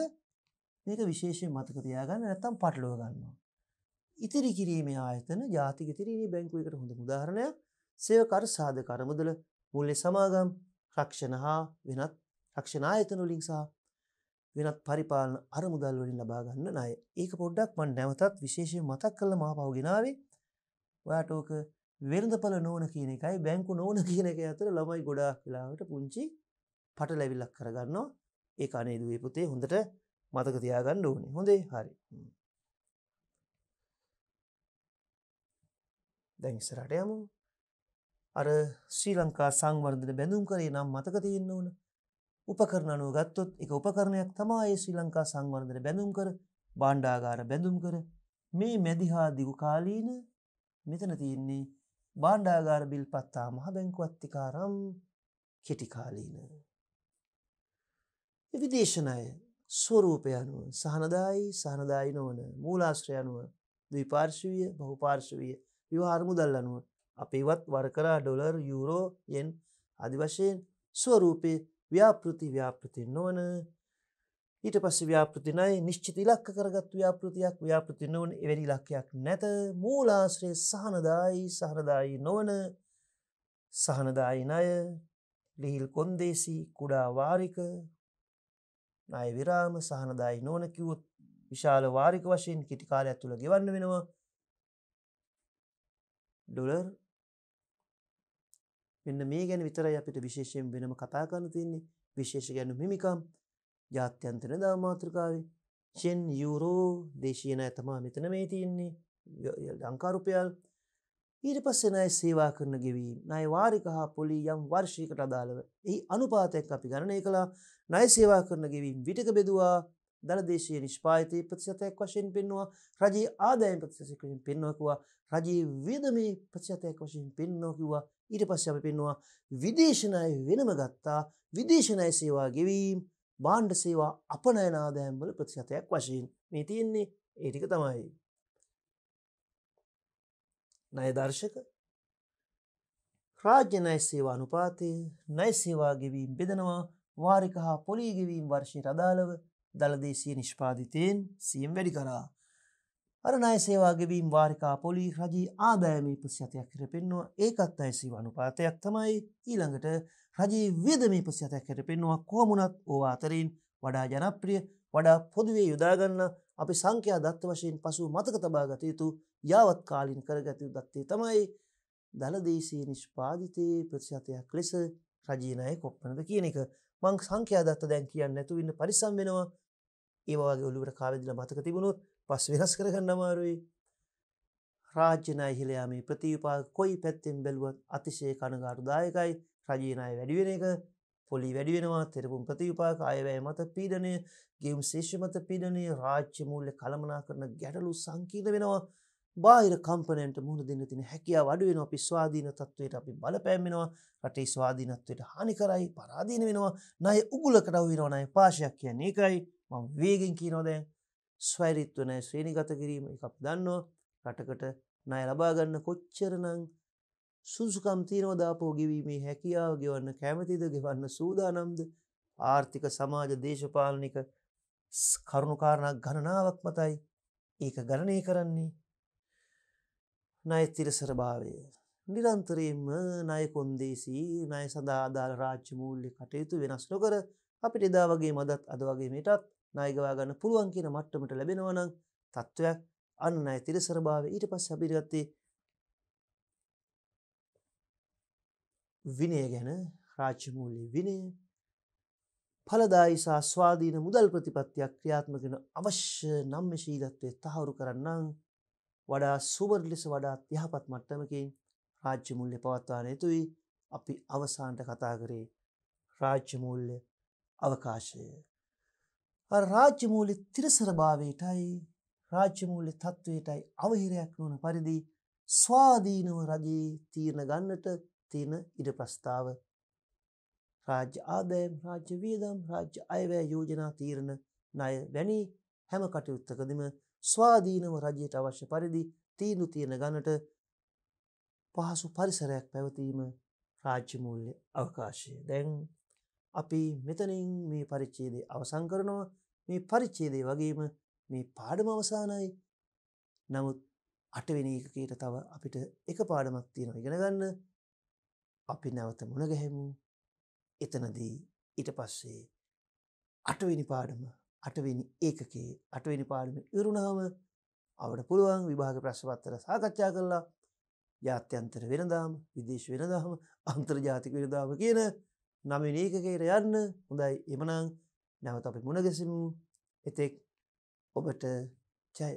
මේක විශේෂය මතකතියාගන්න නැත්තම් පටලෝ ගන්නවා. ඉතිරි කිරීමේ ආයතන ජාතික තිරීමේ බැංකුවකට හොඳ මුදාහරණයක් සයකර සාධ කරමුදල මුල්ලෙ සමාගම් රක්ෂණ හා වෙනත් රක්ෂණ ආයතනුලින් සහ වෙනත් පරිපාලන අරමුදල් වලින් ලබා ගන්න ණය. ඒක පොඩ්ඩක් මම නැවතත් විශේෂයෙන් මතක් කරලා මාපව ගෙනාවේ. ඔයාට ඕක වෙළඳපළ නෝන කියන එකයි බැංකු නෝන කියන එක අතර ළමයි ගොඩාක් වෙලාවට පුංචි පටලැවිල්ලක් කරගන්නවා. ඒක අනේ දුවේ පුතේ හොඳට මතක තියාගන්න ඕනේ. හොඳේ හරි. දැන් ඉස්සරහට යමු. අර ශ්‍රී ලංකා සංවර්ධන බැඳුම් කරේ නම් මතක තියෙන්න ඕනේ. උපකරණ අනුව ගත්තොත් එක උපකරණයක් තමා ඒ ශ්‍රී ලංකා සංවර්ධන බැඳුම් කර බණ්ඩාගාර බැඳුම් කර මේ මැදිහා දිගු කාලීන මෙතන තියෙන්නේ බාණ්ඩාගාර බිල් පත්තා මහ බැංකුවත්තිකාරම් කෙටිකාලීන. විදේශනය ස්වරූපය අනුව සහනදායි සහනදායි නොවන මූලාශ්‍රය අනුව දවිපාර්ශවීය බහුපාර්ශවීය විවාහර මුදල් අනුව අපේවත් වරකරා ඩොලර් යුරෝ යෙන් අධි වශයෙන් ස්වරූපය ව්‍යාපෘති ව්‍යාපෘති නොවන ඊට පස්සේ ව්‍යාපෘති ණය නිශ්චිත ඉලක්ක කරගත් ව්‍යාපෘතියක් ව්‍යාපෘති නොවන එවැනි ඉලක්කයක් නැත මූලාශ්‍රයේ සහනදායි සහනදායි නොවන සහනදායි ණය ලිහිල් කොන්දේසි කුඩා වාරික ණය විරාම සහනදායි නොවන කිව්වොත් විශාල වාරික වශයෙන් කිටි කාලයක් තුළ ගෙවන්න වෙනවා ඩොලර් මෙන්න මේ ගැන විතරයි අපිට විශේෂයෙන් වෙනම කතා කරන්න තියෙන්නේ. විශේෂ ගැනු හිමිකම් ජාත්‍යන්තර දාම මාතෘකාවේ චෙන් යුරෝ දේශීය ණය තමයි මෙතන මේ තියෙන්නේ. ලංකා රුපියල් ඊට පස්සේ ණය සේවා කරන ගෙවීම ණය වාරික හා පොලි යම් වර්ෂයකට අදාළව එහි අනුපාතයක් අපි ගණනය කළා ණය සේවා කරන ගෙවීම විටක බෙදුවා දළ දේශීය නිෂ්පාදිතයේ ප්‍රතිශතයක් වශයෙන් පෙන්වුවා රජයේ ආදායම් ප්‍රතිශතයක් වශයෙන් පෙන්වකුවා රජයේ වේදමේ ප්‍රතිශතයක් වශයෙන් පෙන්වනවා කිව්වා ඊට පස්සේ අපි පෙන්වනවා විදේශනාය වෙනම ගත්තා විදේශනාය සේවා ගෙවීම් බාණ්ඩ සේවා අපනයන ආදායම් වල ප්‍රතිශතයක් වශයෙන් මේ තියෙන්නේ ඒ ටික තමයි ණය දර්ශක රාජ්‍ය ණය සේවා අනුපාතය ණය සේවා ගෙවීම් බෙදනවා වාරික හා පොලී ගෙවීම් වර්ෂයට අදාළව දළදේශීය නිෂ්පාදිතයෙන් සියම් වැඩි කරා අර ණය සේවා ගෙවීම් වාරික පොලී රජයේ ආදායමී ප්‍රතිශතයක් හැර පෙන්නවා ඒකත් ණය සේවා අනුපාතයක් තමයි ඊළඟට රජයේ වියදමී ප්‍රතිශතයක් හැර පෙන්නවා කොහොම වුණත් ඕවා අතරින් වඩා ජනප්‍රිය වඩා පොදුවේ යොදා ගන්න අපි සංඛ්‍යා දත්ත වශයෙන් පසුව මතක තබා ගත යුතු යාවත්කාලින් කරගත යුතු දත්තේ තමයි දලදේශීය නිෂ්පාදිතයේ ප්‍රතිශතයක් ලෙස රජයේ ණය කොපමණද කියන එක මං සංඛ්‍යා දත්ත දැන් කියන්නේ නැතුව ඉන්න පරිස්සම් වෙනවා ඒ වගේ ඔළුවට කාවැදිලා මතක තිබුණොත් පස් වෙනස් කරගන්න අමාරුයි රාජ්‍යනය හිලයා මේ ප්‍රතිවිපා කොයි පැත්තෙන් බැලුවත් අතිශය කණගාටු දායකයි රජීනය වැඩිවෙන එක පොලි වැඩිවෙනවා තෙරපුම් ප්‍රතිවිපාක අයවැය මත පීඩනය ගේම් ශේෂමත පීඩනය රාජ්‍ය මූල්ල කළමනා කරන ගැටලු සංකීත වෙනවා බාහිර කම්පනට මුහුණ දෙන්න තින හැකියා වඩුවෙන අපි ස්වාධීන තත්වයට අපි බලපෑමෙනවා රටේ ස්වාධීනත්වයට හානි කරයි පරාධීන වෙනවා නය උගුල කරවවිෙනවා නය පාශයක් කිය ඒකයි මං වේගෙන් කියීනොදැන් ස්වෛරිත්වනය ශ්‍රේණිගත කිරීම එකක් දන්නවා රටකට නය ලබාගන්න කොච්චරනං සුසුකම්තීනව දාපෝ ගෙවීමේ හැකියාව ගෙවන්න කැමතිද ගෙවන්න සූදානම්ද ආර්ථික සමාජ දේශපාලනික කරුණුකාරණක් ගණනාවක් මතයි ඒක ගණනය කරන්නේ නය තිරසරභාවය නිරන්තරයෙන්ම නය කොන්දේසි නය සඳහාදාල රාච්චමූල්ලි කටයුතු වෙනස් නොකර අපිට එදා වගේ මදත් අද වගේ මටත් නායකවා ගන්න පුළුවන් කියන මට්ටමට ලැබෙනවා නම් තත්වයක් අන්න අය තිරසරභාවය ඊට පස්සේ අපි ගත්තේ විනය ගැන රාජ්‍ය මූල්‍ය විනය ඵලදායි සහ ස්වාධීන මුදල් ප්‍රතිපත්තියක් ක්‍රියාත්මක වෙන අවශ්‍ය නම්‍යශීලත්වයේ තහවුරු කරන්නම් වඩා සුබර ලෙස වඩා යහපත් මට්ටමකින් රාජ්‍ය මුල්‍ය පවත්වාන යුතුයි අපි අවසානට කතා කරේ රාජ්‍ය මූල්‍ය අවකාශය අර රාජ්‍ය මූල්‍ය තිරසරභාවයටයි රාජ්‍ය මූල්‍ය තත්වයටයි අවහිරයක් නොවන පරිදි ස්වාධීනව රජයේ තීරණ ගන්නට තියෙන ඉඩ ප්‍රස්තාව රාජ්‍ය ආදායම් රාජ්‍ය වියදම් රාජ්‍ය අයවැය යෝජනා තීරණ ණය වැනි හැම කටයුත්තකදීම ස්වාධීනව රජයට අවශ්‍ය පරිදි තීන්දුව තියෙන ගන්නට පහසු පරිසරයක් පැවතීම රාජ්‍ය මූල්‍ය අවකාශය දැන් අපි මෙතනින් මේ පරිච්චේදය අවසං කරනවා මේ පරිච්චේදය වගේම මේ පාඩම අවසානයි නමුත් අටවෙනකකට තව අපිට එක පාඩමක් තියෙනවා ඉගෙනගන්න අපි නැවත මුණගැහැමු එතනදී ඊට පස්සේ අටවෙනි පාඩම අටවෙනි ඒකකේ අටවෙනි පාඩම ඉරුණාම අවට පුළුවන් විභාග ප්‍රශ්වත්තර සාකච්ඡා කරලා ජාත්‍යන්තර වෙනදාම විදේශ වෙනදාම අන්තර්ජාතික වෙනදාම කියන නම ලේකකේර යන්න හොඳයි එමනං නැවත අපි මුණගැසිමු එතෙක් ඔබට ජය